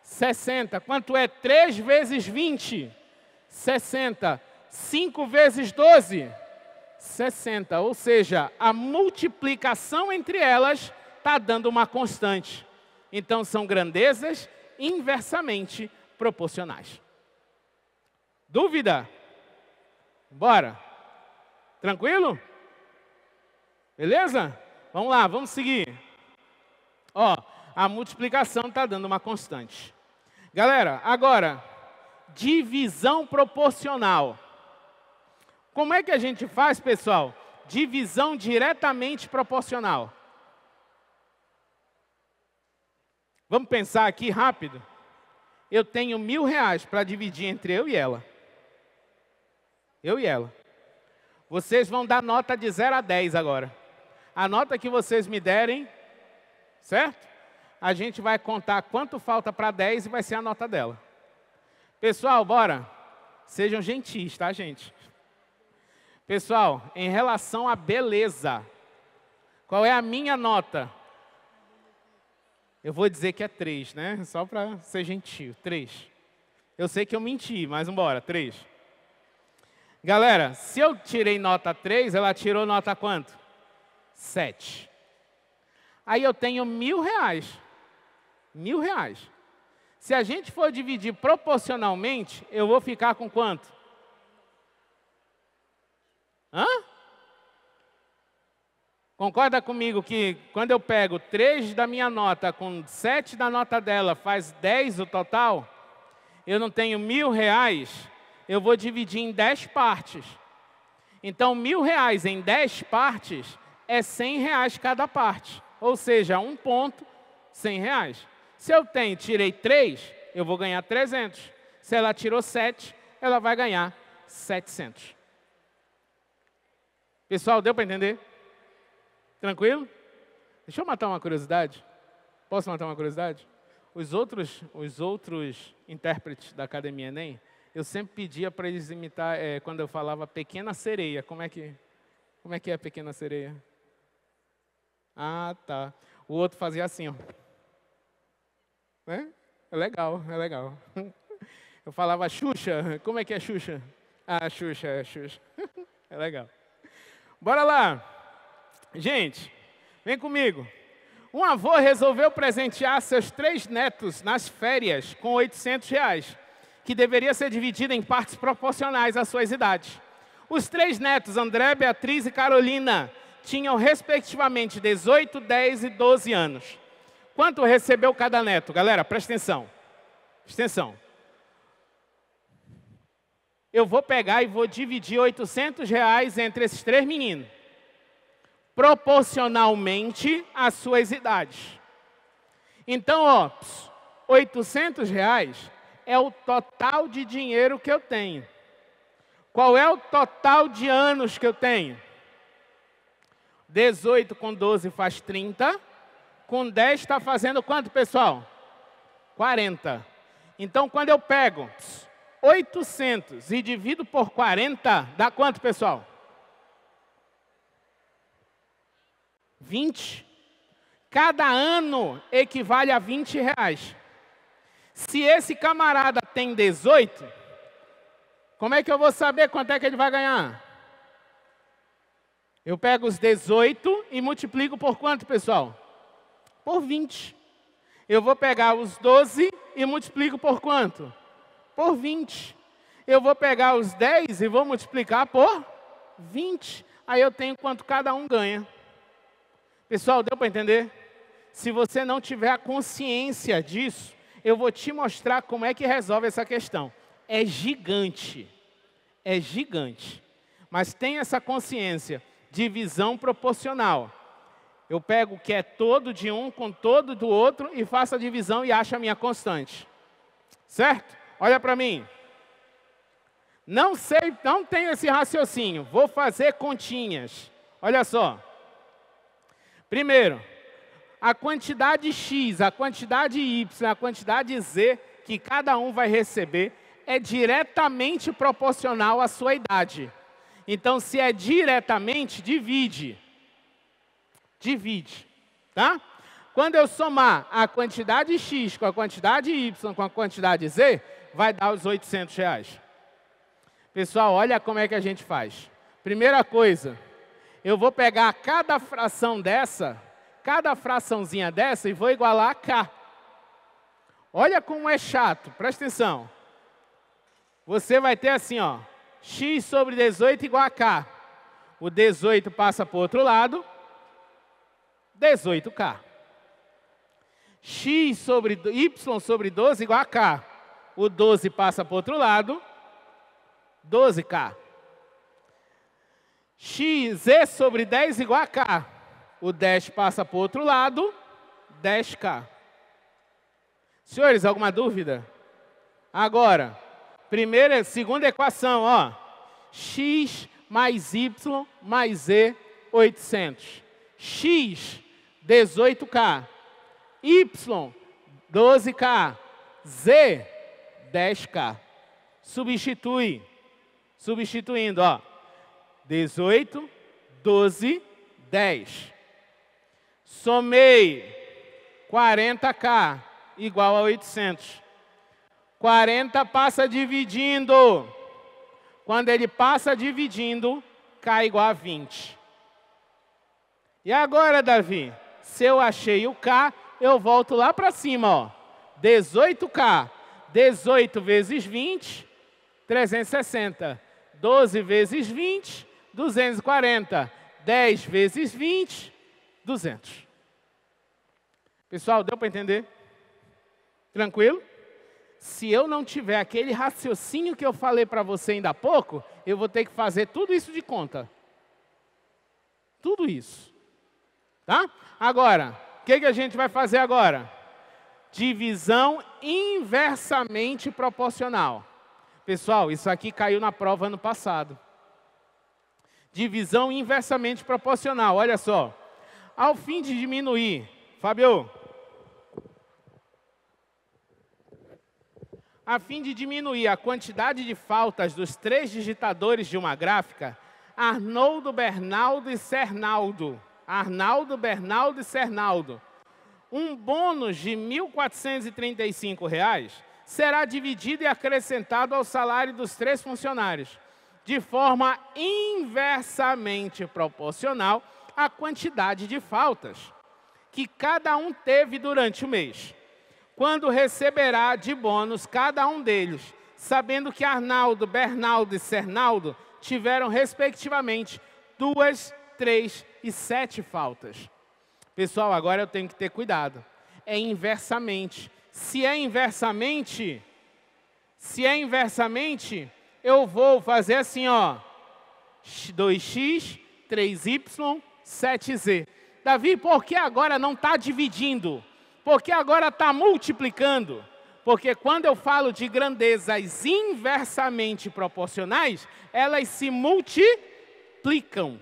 60. Quanto é 3 vezes 20? 60. 5 vezes 12? 60. Ou seja, a multiplicação entre elas está dando uma constante. Então são grandezas inversamente proporcionais. Dúvida? Bora? Tranquilo? Beleza? Vamos lá, vamos seguir. Ó, a multiplicação está dando uma constante. Galera, agora, divisão proporcional. Como é que a gente faz, pessoal? Divisão diretamente proporcional. Vamos pensar aqui rápido? Eu tenho mil reais para dividir entre eu e ela. Eu e ela. Vocês vão dar nota de 0 a 10 agora. A nota que vocês me derem, certo? A gente vai contar quanto falta para 10 e vai ser a nota dela. Pessoal, bora. Sejam gentis, tá, gente? Pessoal, em relação à beleza, qual é a minha nota? Eu vou dizer que é 3, né? Só para ser gentil. 3. Eu sei que eu menti, mas vamos embora. 3. 3. Galera, se eu tirei nota 3, ela tirou nota quanto? 7. Aí eu tenho mil reais. Mil reais. Se a gente for dividir proporcionalmente, eu vou ficar com quanto? Hã? Concorda comigo que quando eu pego 3 da minha nota com 7 da nota dela, faz 10 o total? Eu não tenho mil reais, eu vou dividir em 10 partes. Então, mil reais em 10 partes é 100 reais cada parte. Ou seja, um ponto, 100 reais. Se eu tenho, tirei 3, eu vou ganhar 300. Se ela tirou 7, ela vai ganhar 700. Pessoal, deu para entender? Tranquilo? Deixa eu matar uma curiosidade. Posso matar uma curiosidade? Os outros, os outros intérpretes da Academia Enem eu sempre pedia para eles imitar, é, quando eu falava pequena sereia, como é que, como é que é pequena sereia? Ah, tá. O outro fazia assim, ó. Né? É legal, é legal. Eu falava Xuxa, como é que é Xuxa? Ah, Xuxa, é Xuxa. É legal. Bora lá. Gente, vem comigo. Um avô resolveu presentear seus três netos nas férias com 800 reais que deveria ser dividida em partes proporcionais às suas idades. Os três netos, André, Beatriz e Carolina, tinham respectivamente 18, 10 e 12 anos. Quanto recebeu cada neto? Galera, presta atenção. Presta atenção. Eu vou pegar e vou dividir 800 reais entre esses três meninos. Proporcionalmente às suas idades. Então, ó, 800 reais é o total de dinheiro que eu tenho. Qual é o total de anos que eu tenho? 18 com 12 faz 30. Com 10 está fazendo quanto, pessoal? 40. Então, quando eu pego 800 e divido por 40, dá quanto, pessoal? 20. Cada ano equivale a 20 reais. Se esse camarada tem 18, como é que eu vou saber quanto é que ele vai ganhar? Eu pego os 18 e multiplico por quanto, pessoal? Por 20. Eu vou pegar os 12 e multiplico por quanto? Por 20. Eu vou pegar os 10 e vou multiplicar por 20. Aí eu tenho quanto cada um ganha. Pessoal, deu para entender? Se você não tiver a consciência disso, eu vou te mostrar como é que resolve essa questão. É gigante. É gigante. Mas tem essa consciência de visão proporcional. Eu pego o que é todo de um com todo do outro e faço a divisão e acho a minha constante. Certo? Olha para mim. Não sei, não tenho esse raciocínio. Vou fazer continhas. Olha só. Primeiro, a quantidade X, a quantidade Y, a quantidade Z que cada um vai receber é diretamente proporcional à sua idade. Então, se é diretamente, divide. Divide, tá? Quando eu somar a quantidade X com a quantidade Y com a quantidade Z, vai dar os 800 reais. Pessoal, olha como é que a gente faz. Primeira coisa, eu vou pegar cada fração dessa cada fraçãozinha dessa e vou igualar a k. Olha como é chato, presta atenção. Você vai ter assim, ó, x sobre 18 igual a k. O 18 passa para o outro lado, 18k. x sobre y sobre 12 igual a k. O 12 passa para o outro lado, 12k. x, sobre 10 igual a k. O 10 passa para o outro lado, 10K. Senhores, alguma dúvida? Agora, primeira, segunda equação, ó. X mais Y mais Z, 800. X, 18K. Y, 12K. Z, 10K. Substitui. Substituindo, ó. 18, 12, 10. Somei 40k igual a 800. 40 passa dividindo. Quando ele passa dividindo, k igual a 20. E agora, Davi, se eu achei o k, eu volto lá para cima, ó. 18k. 18 vezes 20, 360. 12 vezes 20, 240. 10 vezes 20, 200. Pessoal, deu para entender? Tranquilo? Se eu não tiver aquele raciocínio que eu falei para você ainda há pouco, eu vou ter que fazer tudo isso de conta. Tudo isso. Tá? Agora, o que, que a gente vai fazer agora? Divisão inversamente proporcional. Pessoal, isso aqui caiu na prova ano passado. Divisão inversamente proporcional, olha só ao fim de diminuir. Fabio. A fim de diminuir a quantidade de faltas dos três digitadores de uma gráfica, Arnoldo, Bernaldo e Cernaldo. Arnaldo, Bernaldo e Cernaldo. Um bônus de R$ 1.435 reais será dividido e acrescentado ao salário dos três funcionários, de forma inversamente proporcional a quantidade de faltas que cada um teve durante o mês, quando receberá de bônus cada um deles, sabendo que Arnaldo, Bernaldo e Cernaldo tiveram, respectivamente, duas, três e sete faltas. Pessoal, agora eu tenho que ter cuidado. É inversamente. Se é inversamente, se é inversamente, eu vou fazer assim, ó. 2x, 3y, 7z. Davi, por que agora não está dividindo? Por que agora está multiplicando? Porque quando eu falo de grandezas inversamente proporcionais, elas se multiplicam.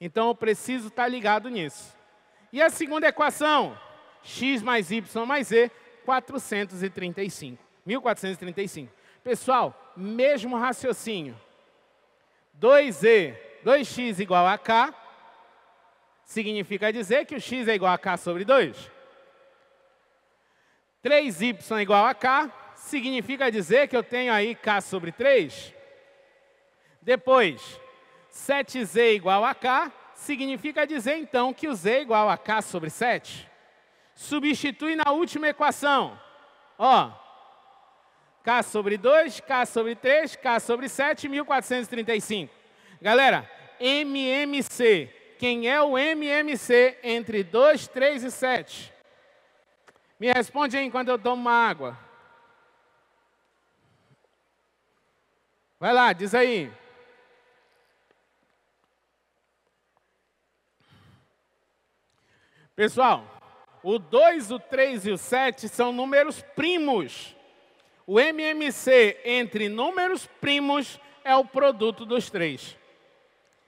Então eu preciso estar tá ligado nisso. E a segunda equação? x mais y mais z, 435. 1435. Pessoal, mesmo raciocínio. 2z 2x igual a k significa dizer que o x é igual a k sobre 2. 3y igual a k significa dizer que eu tenho aí k sobre 3. Depois, 7z igual a k significa dizer, então, que o z é igual a k sobre 7. Substitui na última equação. Ó, k sobre 2, k sobre 3, k sobre 7, 1435. Galera, MMC. Quem é o MMC entre 2, 3 e 7? Me responde aí enquanto eu tomo uma água. Vai lá, diz aí. Pessoal, o 2, o 3 e o 7 são números primos. O MMC entre números primos é o produto dos três.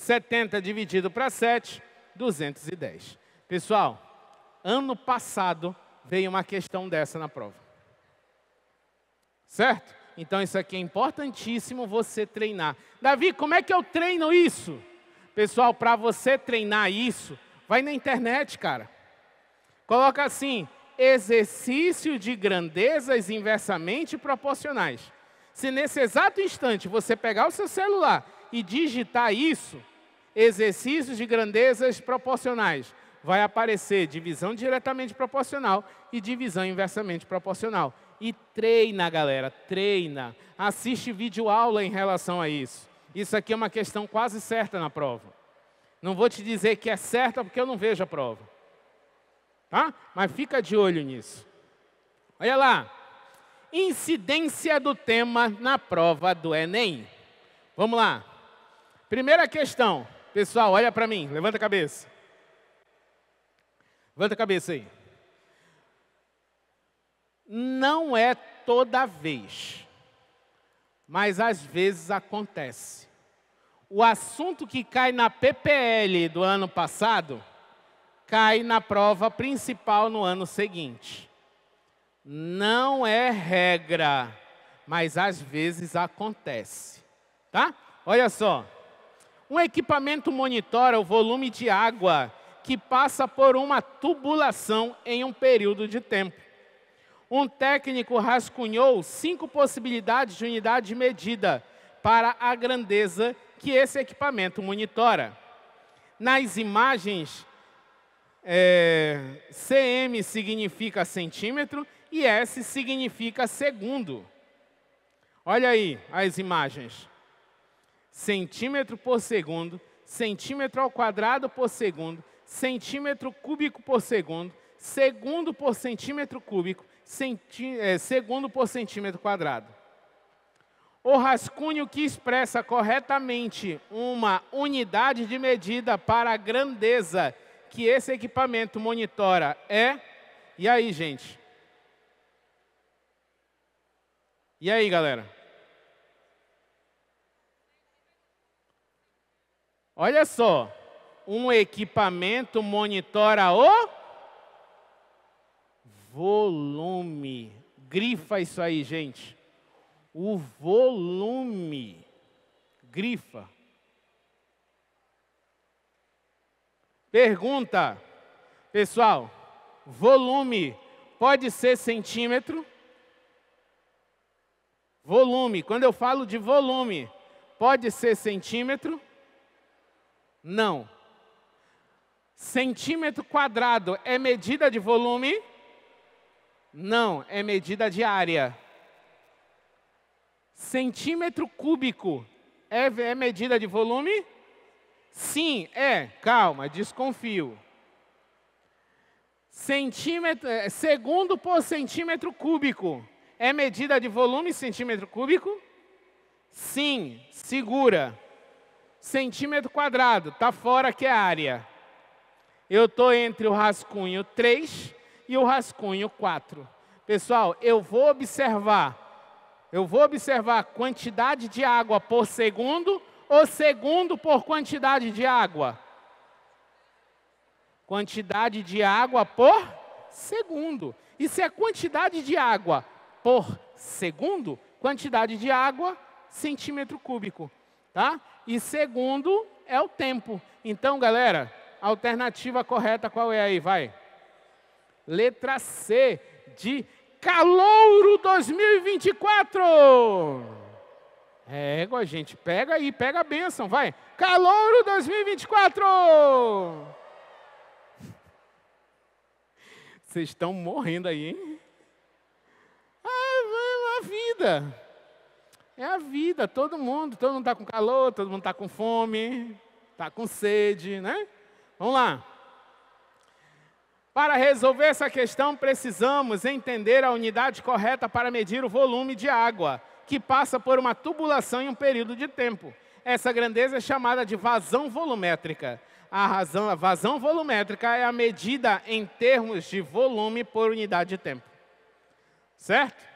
70 dividido para 7, 210. Pessoal, ano passado veio uma questão dessa na prova. Certo? Então isso aqui é importantíssimo você treinar. Davi, como é que eu treino isso? Pessoal, para você treinar isso, vai na internet, cara. Coloca assim: exercício de grandezas inversamente proporcionais. Se nesse exato instante você pegar o seu celular e digitar isso, exercícios de grandezas proporcionais. Vai aparecer divisão diretamente proporcional e divisão inversamente proporcional. E treina, galera, treina. Assiste vídeo aula em relação a isso. Isso aqui é uma questão quase certa na prova. Não vou te dizer que é certa porque eu não vejo a prova. Tá? Mas fica de olho nisso. Olha lá. Incidência do tema na prova do Enem. Vamos lá. Primeira questão. Pessoal, olha para mim, levanta a cabeça. Levanta a cabeça aí. Não é toda vez, mas às vezes acontece. O assunto que cai na PPL do ano passado cai na prova principal no ano seguinte. Não é regra, mas às vezes acontece. Tá? Olha só. Um equipamento monitora o volume de água que passa por uma tubulação em um período de tempo. Um técnico rascunhou cinco possibilidades de unidade de medida para a grandeza que esse equipamento monitora. Nas imagens, é, CM significa centímetro e S significa segundo. Olha aí as imagens centímetro por segundo, centímetro ao quadrado por segundo, centímetro cúbico por segundo, segundo por centímetro cúbico, centi, é, segundo por centímetro quadrado. O rascunho que expressa corretamente uma unidade de medida para a grandeza que esse equipamento monitora é. E aí, gente? E aí, galera? Olha só, um equipamento monitora o volume. Grifa isso aí, gente. O volume. Grifa. Pergunta, pessoal: volume pode ser centímetro? Volume, quando eu falo de volume, pode ser centímetro? Não. Centímetro quadrado é medida de volume? Não, é medida de área. Centímetro cúbico é, é medida de volume? Sim, é. Calma, desconfio. Centímetro, é, segundo por centímetro cúbico é medida de volume centímetro cúbico? Sim, segura centímetro quadrado, está fora que é área. Eu estou entre o rascunho 3 e o rascunho 4. Pessoal, eu vou observar, eu vou observar quantidade de água por segundo ou segundo por quantidade de água? Quantidade de água por segundo. E se é quantidade de água por segundo, quantidade de água, centímetro cúbico. Tá? E segundo é o tempo. Então, galera, a alternativa correta qual é aí? Vai. Letra C de Calouro 2024. É, gente, pega aí, pega a benção, vai. Calouro 2024. Vocês estão morrendo aí, hein? Ah, vai uma vida. É a vida, todo mundo. Todo mundo está com calor, todo mundo está com fome, está com sede, né? Vamos lá. Para resolver essa questão, precisamos entender a unidade correta para medir o volume de água que passa por uma tubulação em um período de tempo. Essa grandeza é chamada de vazão volumétrica. A, razão, a vazão volumétrica é a medida em termos de volume por unidade de tempo. Certo?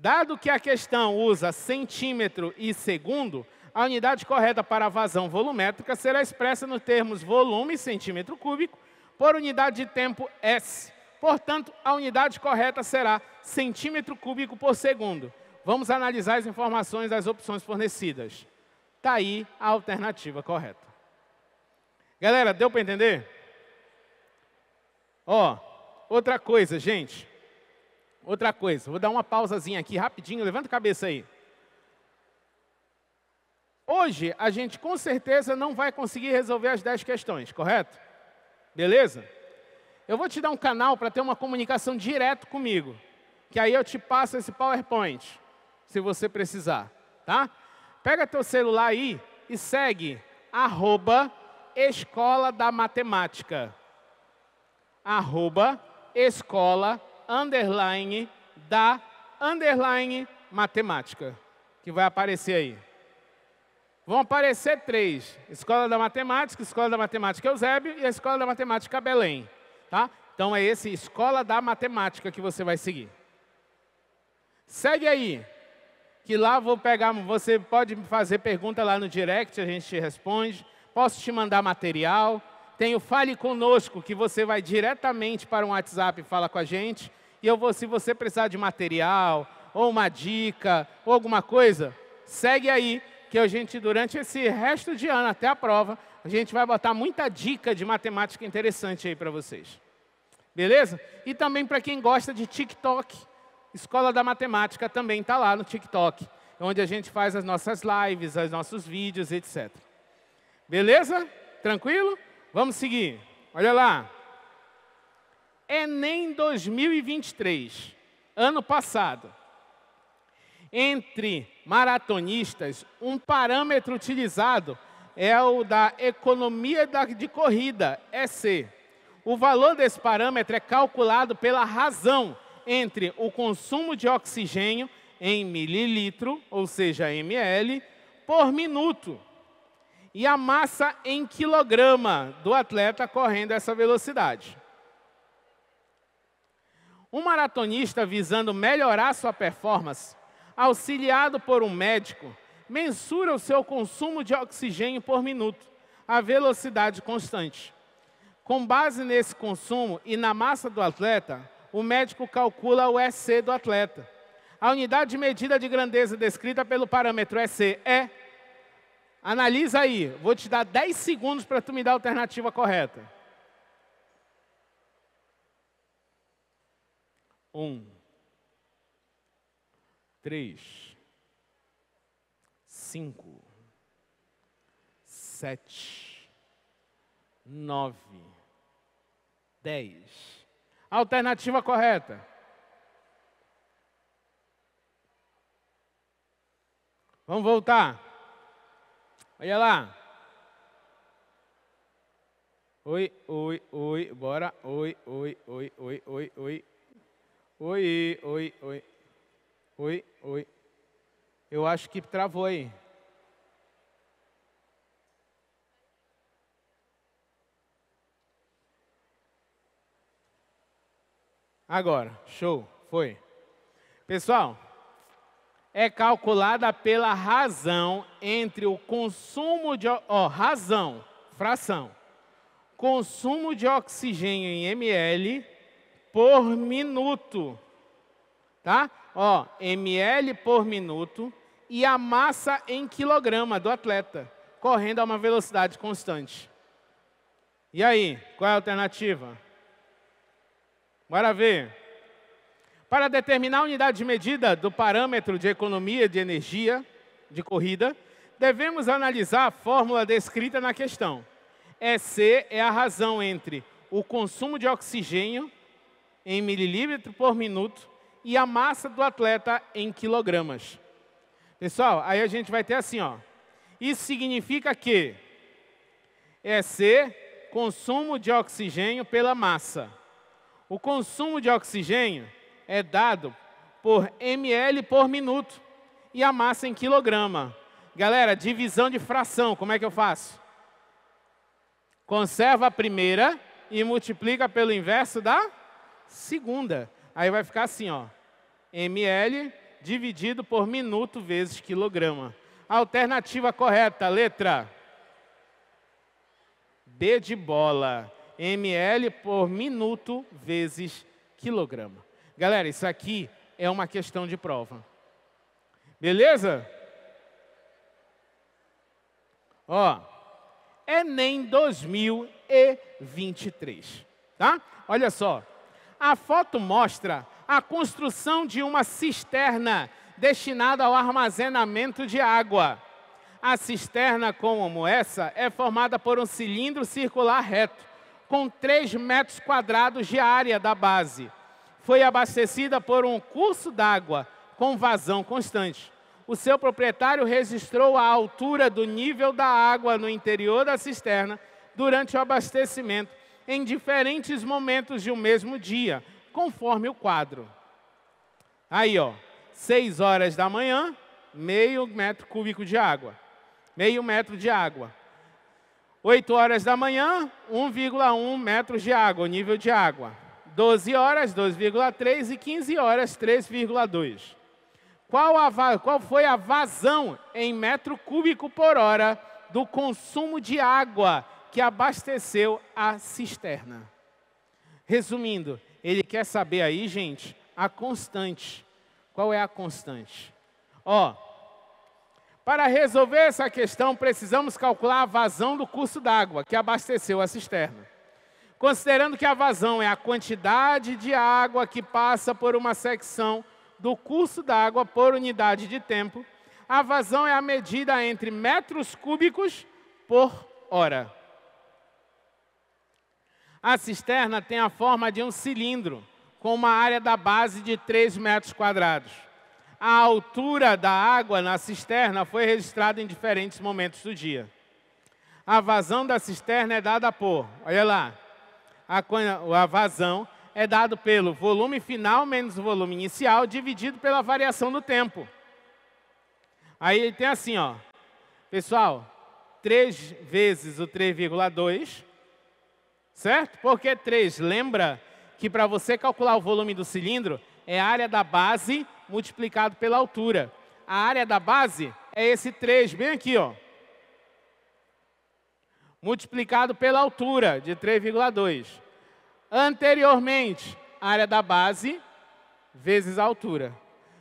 Dado que a questão usa centímetro e segundo, a unidade correta para a vazão volumétrica será expressa nos termos volume centímetro cúbico por unidade de tempo S. Portanto, a unidade correta será centímetro cúbico por segundo. Vamos analisar as informações das opções fornecidas. Está aí a alternativa correta. Galera, deu para entender? Ó, outra coisa, gente. Outra coisa, vou dar uma pausazinha aqui rapidinho, levanta a cabeça aí. Hoje a gente com certeza não vai conseguir resolver as 10 questões, correto? Beleza? Eu vou te dar um canal para ter uma comunicação direto comigo, que aí eu te passo esse PowerPoint, se você precisar, tá? Pega teu celular aí e segue arroba Escola da Matemática. Arroba Escola underline da underline matemática, que vai aparecer aí. Vão aparecer três, Escola da Matemática, Escola da Matemática Eusébio e a Escola da Matemática Belém. Tá? Então é esse Escola da Matemática que você vai seguir. Segue aí, que lá vou pegar, você pode fazer pergunta lá no direct, a gente te responde. Posso te mandar material. Tem o Fale Conosco, que você vai diretamente para um WhatsApp e fala com a gente. E eu vou, se você precisar de material, ou uma dica, ou alguma coisa, segue aí, que a gente, durante esse resto de ano, até a prova, a gente vai botar muita dica de matemática interessante aí para vocês. Beleza? E também para quem gosta de TikTok, Escola da Matemática também está lá no TikTok, onde a gente faz as nossas lives, os nossos vídeos, etc. Beleza? Tranquilo? Vamos seguir. Olha lá. Enem 2023, ano passado. Entre maratonistas, um parâmetro utilizado é o da economia de corrida, EC. O valor desse parâmetro é calculado pela razão entre o consumo de oxigênio em mililitro, ou seja, ml, por minuto, e a massa em quilograma do atleta correndo essa velocidade. Um maratonista visando melhorar sua performance, auxiliado por um médico, mensura o seu consumo de oxigênio por minuto, a velocidade constante. Com base nesse consumo e na massa do atleta, o médico calcula o EC do atleta. A unidade de medida de grandeza descrita pelo parâmetro EC é. Analisa aí, vou te dar 10 segundos para tu me dar a alternativa correta. um, três, cinco, sete, nove, dez. Alternativa correta. Vamos voltar. Olha lá. Oi, oi, oi, bora. Oi, oi, oi, oi, oi, oi. Oi, oi, oi. Oi, oi. Eu acho que travou aí. Agora, show, foi. Pessoal, é calculada pela razão entre o consumo de ó, razão, fração, consumo de oxigênio em ml por minuto, tá? Ó, ml por minuto e a massa em quilograma do atleta, correndo a uma velocidade constante. E aí, qual é a alternativa? Bora ver. Para determinar a unidade de medida do parâmetro de economia de energia de corrida, devemos analisar a fórmula descrita na questão. EC é a razão entre o consumo de oxigênio em mililitro por minuto e a massa do atleta em quilogramas. Pessoal, aí a gente vai ter assim, ó. Isso significa que é C consumo de oxigênio pela massa. O consumo de oxigênio é dado por ml por minuto e a massa em quilograma. Galera, divisão de fração, como é que eu faço? Conserva a primeira e multiplica pelo inverso da segunda. Aí vai ficar assim, ó, ml dividido por minuto vezes quilograma. Alternativa correta, letra D de bola, ml por minuto vezes quilograma. Galera, isso aqui é uma questão de prova. Beleza? Ó, Enem 2023, tá? Olha só, a foto mostra a construção de uma cisterna destinada ao armazenamento de água. A cisterna como essa é formada por um cilindro circular reto, com 3 metros quadrados de área da base. Foi abastecida por um curso d'água com vazão constante. O seu proprietário registrou a altura do nível da água no interior da cisterna durante o abastecimento em diferentes momentos de um mesmo dia, conforme o quadro. Aí, ó, 6 horas da manhã, meio metro cúbico de água. Meio metro de água. 8 horas da manhã, 1,1 metros de água, nível de água. 12 horas, 2,3 e 15 horas, 3,2. Qual, qual, foi a vazão em metro cúbico por hora do consumo de água que abasteceu a cisterna. Resumindo, ele quer saber aí, gente, a constante. Qual é a constante? Ó, para resolver essa questão, precisamos calcular a vazão do curso d'água que abasteceu a cisterna. Considerando que a vazão é a quantidade de água que passa por uma secção do curso d'água por unidade de tempo, a vazão é a medida entre metros cúbicos por hora. A cisterna tem a forma de um cilindro, com uma área da base de 3 metros quadrados. A altura da água na cisterna foi registrada em diferentes momentos do dia. A vazão da cisterna é dada por, olha lá, a, a vazão é dado pelo volume final menos o volume inicial, dividido pela variação do tempo. Aí ele tem assim, ó. Pessoal, 3 vezes o 3,2 Certo? Porque 3, lembra que para você calcular o volume do cilindro, é a área da base multiplicado pela altura. A área da base é esse 3, bem aqui, ó. Multiplicado pela altura de 3,2. Anteriormente, a área da base vezes a altura.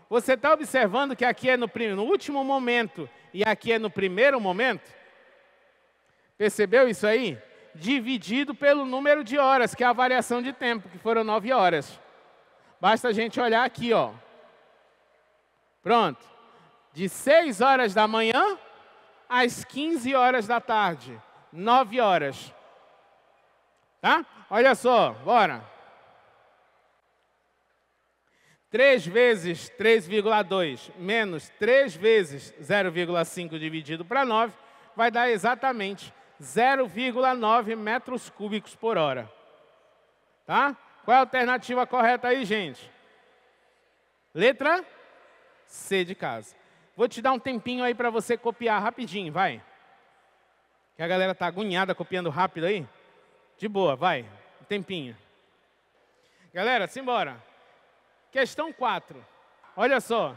Você está observando que aqui é no, no último momento e aqui é no primeiro momento? Percebeu isso aí? dividido pelo número de horas, que é a variação de tempo, que foram 9 horas. Basta a gente olhar aqui, ó. Pronto. De 6 horas da manhã às 15 horas da tarde. 9 horas. Tá? Olha só, bora. 3 vezes 3,2 menos 3 vezes 0,5 dividido para 9 vai dar exatamente 0,9 metros cúbicos por hora. Tá? Qual é a alternativa correta aí, gente? Letra C de casa. Vou te dar um tempinho aí para você copiar rapidinho, vai. Que a galera tá agoniada copiando rápido aí. De boa, vai. Um tempinho. Galera, simbora. Questão 4. Olha só.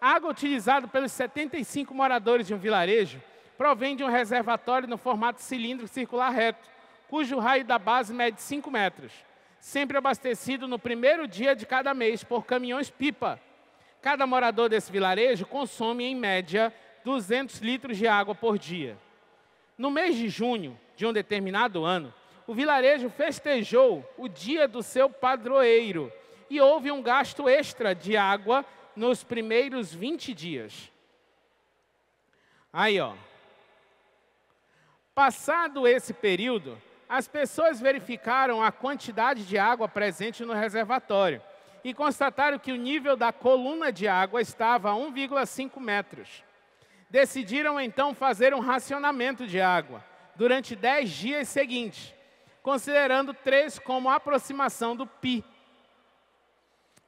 A água utilizada pelos 75 moradores de um vilarejo provém de um reservatório no formato cilíndrico circular reto, cujo raio da base mede 5 metros, sempre abastecido no primeiro dia de cada mês por caminhões-pipa. Cada morador desse vilarejo consome, em média, 200 litros de água por dia. No mês de junho de um determinado ano, o vilarejo festejou o dia do seu padroeiro e houve um gasto extra de água nos primeiros 20 dias. Aí, ó, Passado esse período, as pessoas verificaram a quantidade de água presente no reservatório e constataram que o nível da coluna de água estava a 1,5 metros. Decidiram então fazer um racionamento de água durante 10 dias seguintes, considerando 3 como aproximação do pi.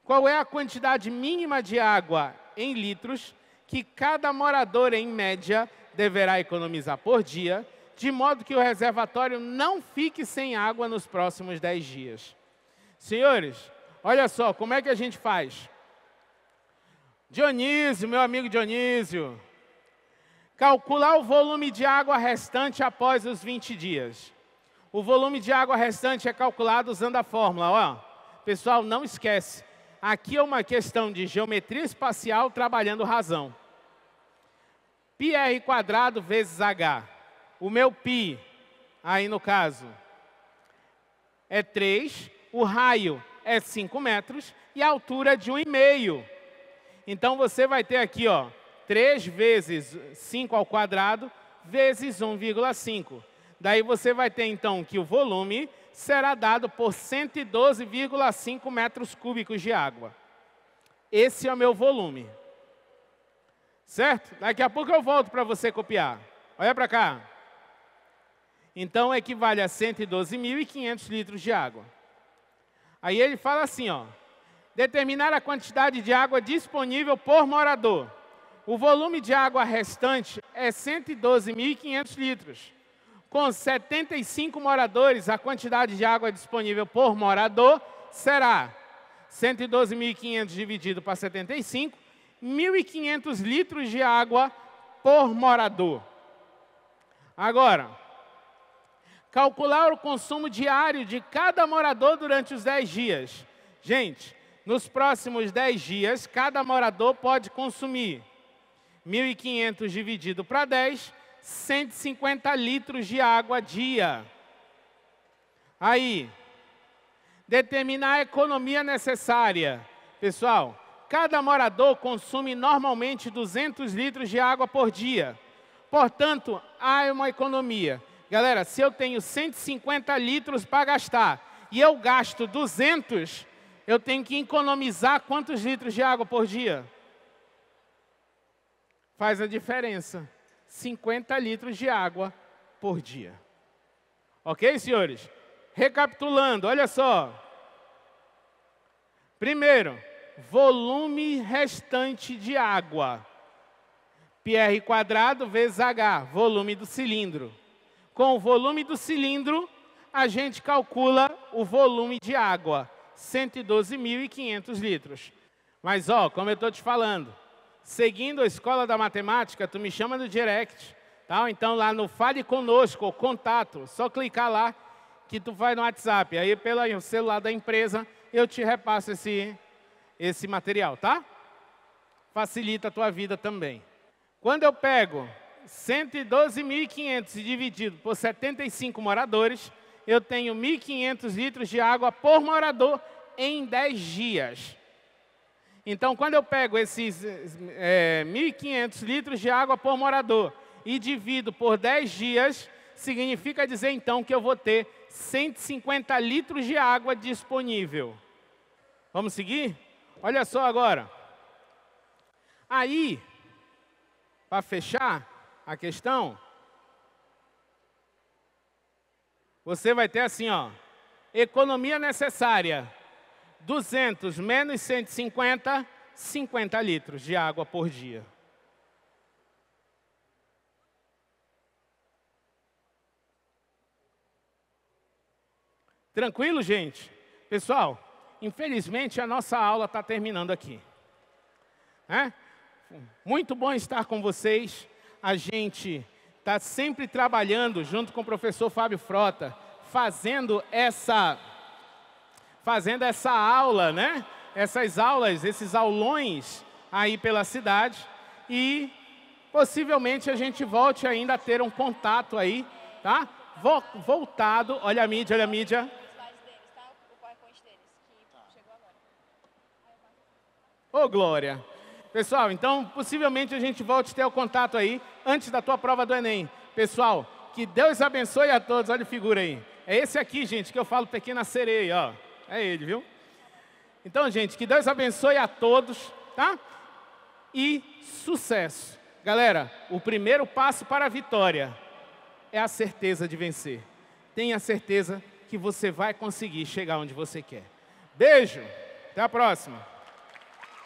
Qual é a quantidade mínima de água em litros que cada morador, em média, deverá economizar por dia de modo que o reservatório não fique sem água nos próximos 10 dias. Senhores, olha só, como é que a gente faz? Dionísio, meu amigo Dionísio, calcular o volume de água restante após os 20 dias. O volume de água restante é calculado usando a fórmula, ó. Pessoal, não esquece. Aqui é uma questão de geometria espacial trabalhando razão. πr vezes h o meu pi, aí no caso, é 3, o raio é 5 metros e a altura é de 1,5. Então você vai ter aqui, ó, 3 vezes 5 ao quadrado, vezes 1,5. Daí você vai ter, então, que o volume será dado por 112,5 metros cúbicos de água. Esse é o meu volume. Certo? Daqui a pouco eu volto para você copiar. Olha para cá. Então equivale a 112.500 litros de água. Aí ele fala assim, ó: determinar a quantidade de água disponível por morador. O volume de água restante é 112.500 litros. Com 75 moradores, a quantidade de água disponível por morador será 112.500 dividido para 75, 1.500 litros de água por morador. Agora, calcular o consumo diário de cada morador durante os 10 dias. Gente, nos próximos 10 dias, cada morador pode consumir 1.500 dividido para 10, 150 litros de água dia. Aí, determinar a economia necessária. Pessoal, cada morador consome normalmente 200 litros de água por dia. Portanto, há uma economia Galera, se eu tenho 150 litros para gastar e eu gasto 200, eu tenho que economizar quantos litros de água por dia? Faz a diferença. 50 litros de água por dia. Ok, senhores? Recapitulando, olha só. Primeiro, volume restante de água. PR vezes H, volume do cilindro. Com o volume do cilindro, a gente calcula o volume de água, 112.500 litros. Mas, ó, como eu estou te falando, seguindo a escola da matemática, tu me chama no direct, tá? então lá no Fale Conosco, contato, só clicar lá que tu vai no WhatsApp. Aí, pelo celular da empresa, eu te repasso esse, esse material, tá? Facilita a tua vida também. Quando eu pego 112.500 dividido por 75 moradores, eu tenho 1.500 litros de água por morador em 10 dias. Então, quando eu pego esses é, eh, 1.500 litros de água por morador e divido por 10 dias, significa dizer, então, que eu vou ter 150 litros de água disponível. Vamos seguir? Olha só agora. Aí, para fechar, a questão, você vai ter assim, ó, economia necessária, 200 menos 150, 50 litros de água por dia. Tranquilo, gente? Pessoal, infelizmente a nossa aula está terminando aqui. É? Muito bom estar com vocês a gente está sempre trabalhando junto com o professor Fábio Frota, fazendo essa, fazendo essa aula, né? Essas aulas, esses aulões aí pela cidade e possivelmente a gente volte ainda a ter um contato aí, tá? Voltado, olha a mídia, olha a mídia, Ô, oh, Glória, Pessoal, então possivelmente a gente volte a ter o contato aí antes da tua prova do Enem. Pessoal, que Deus abençoe a todos. Olha a figura aí. É esse aqui, gente, que eu falo pequena sereia, ó. É ele, viu? Então, gente, que Deus abençoe a todos, tá? E sucesso. Galera, o primeiro passo para a vitória é a certeza de vencer. Tenha certeza que você vai conseguir chegar onde você quer. Beijo, até a próxima.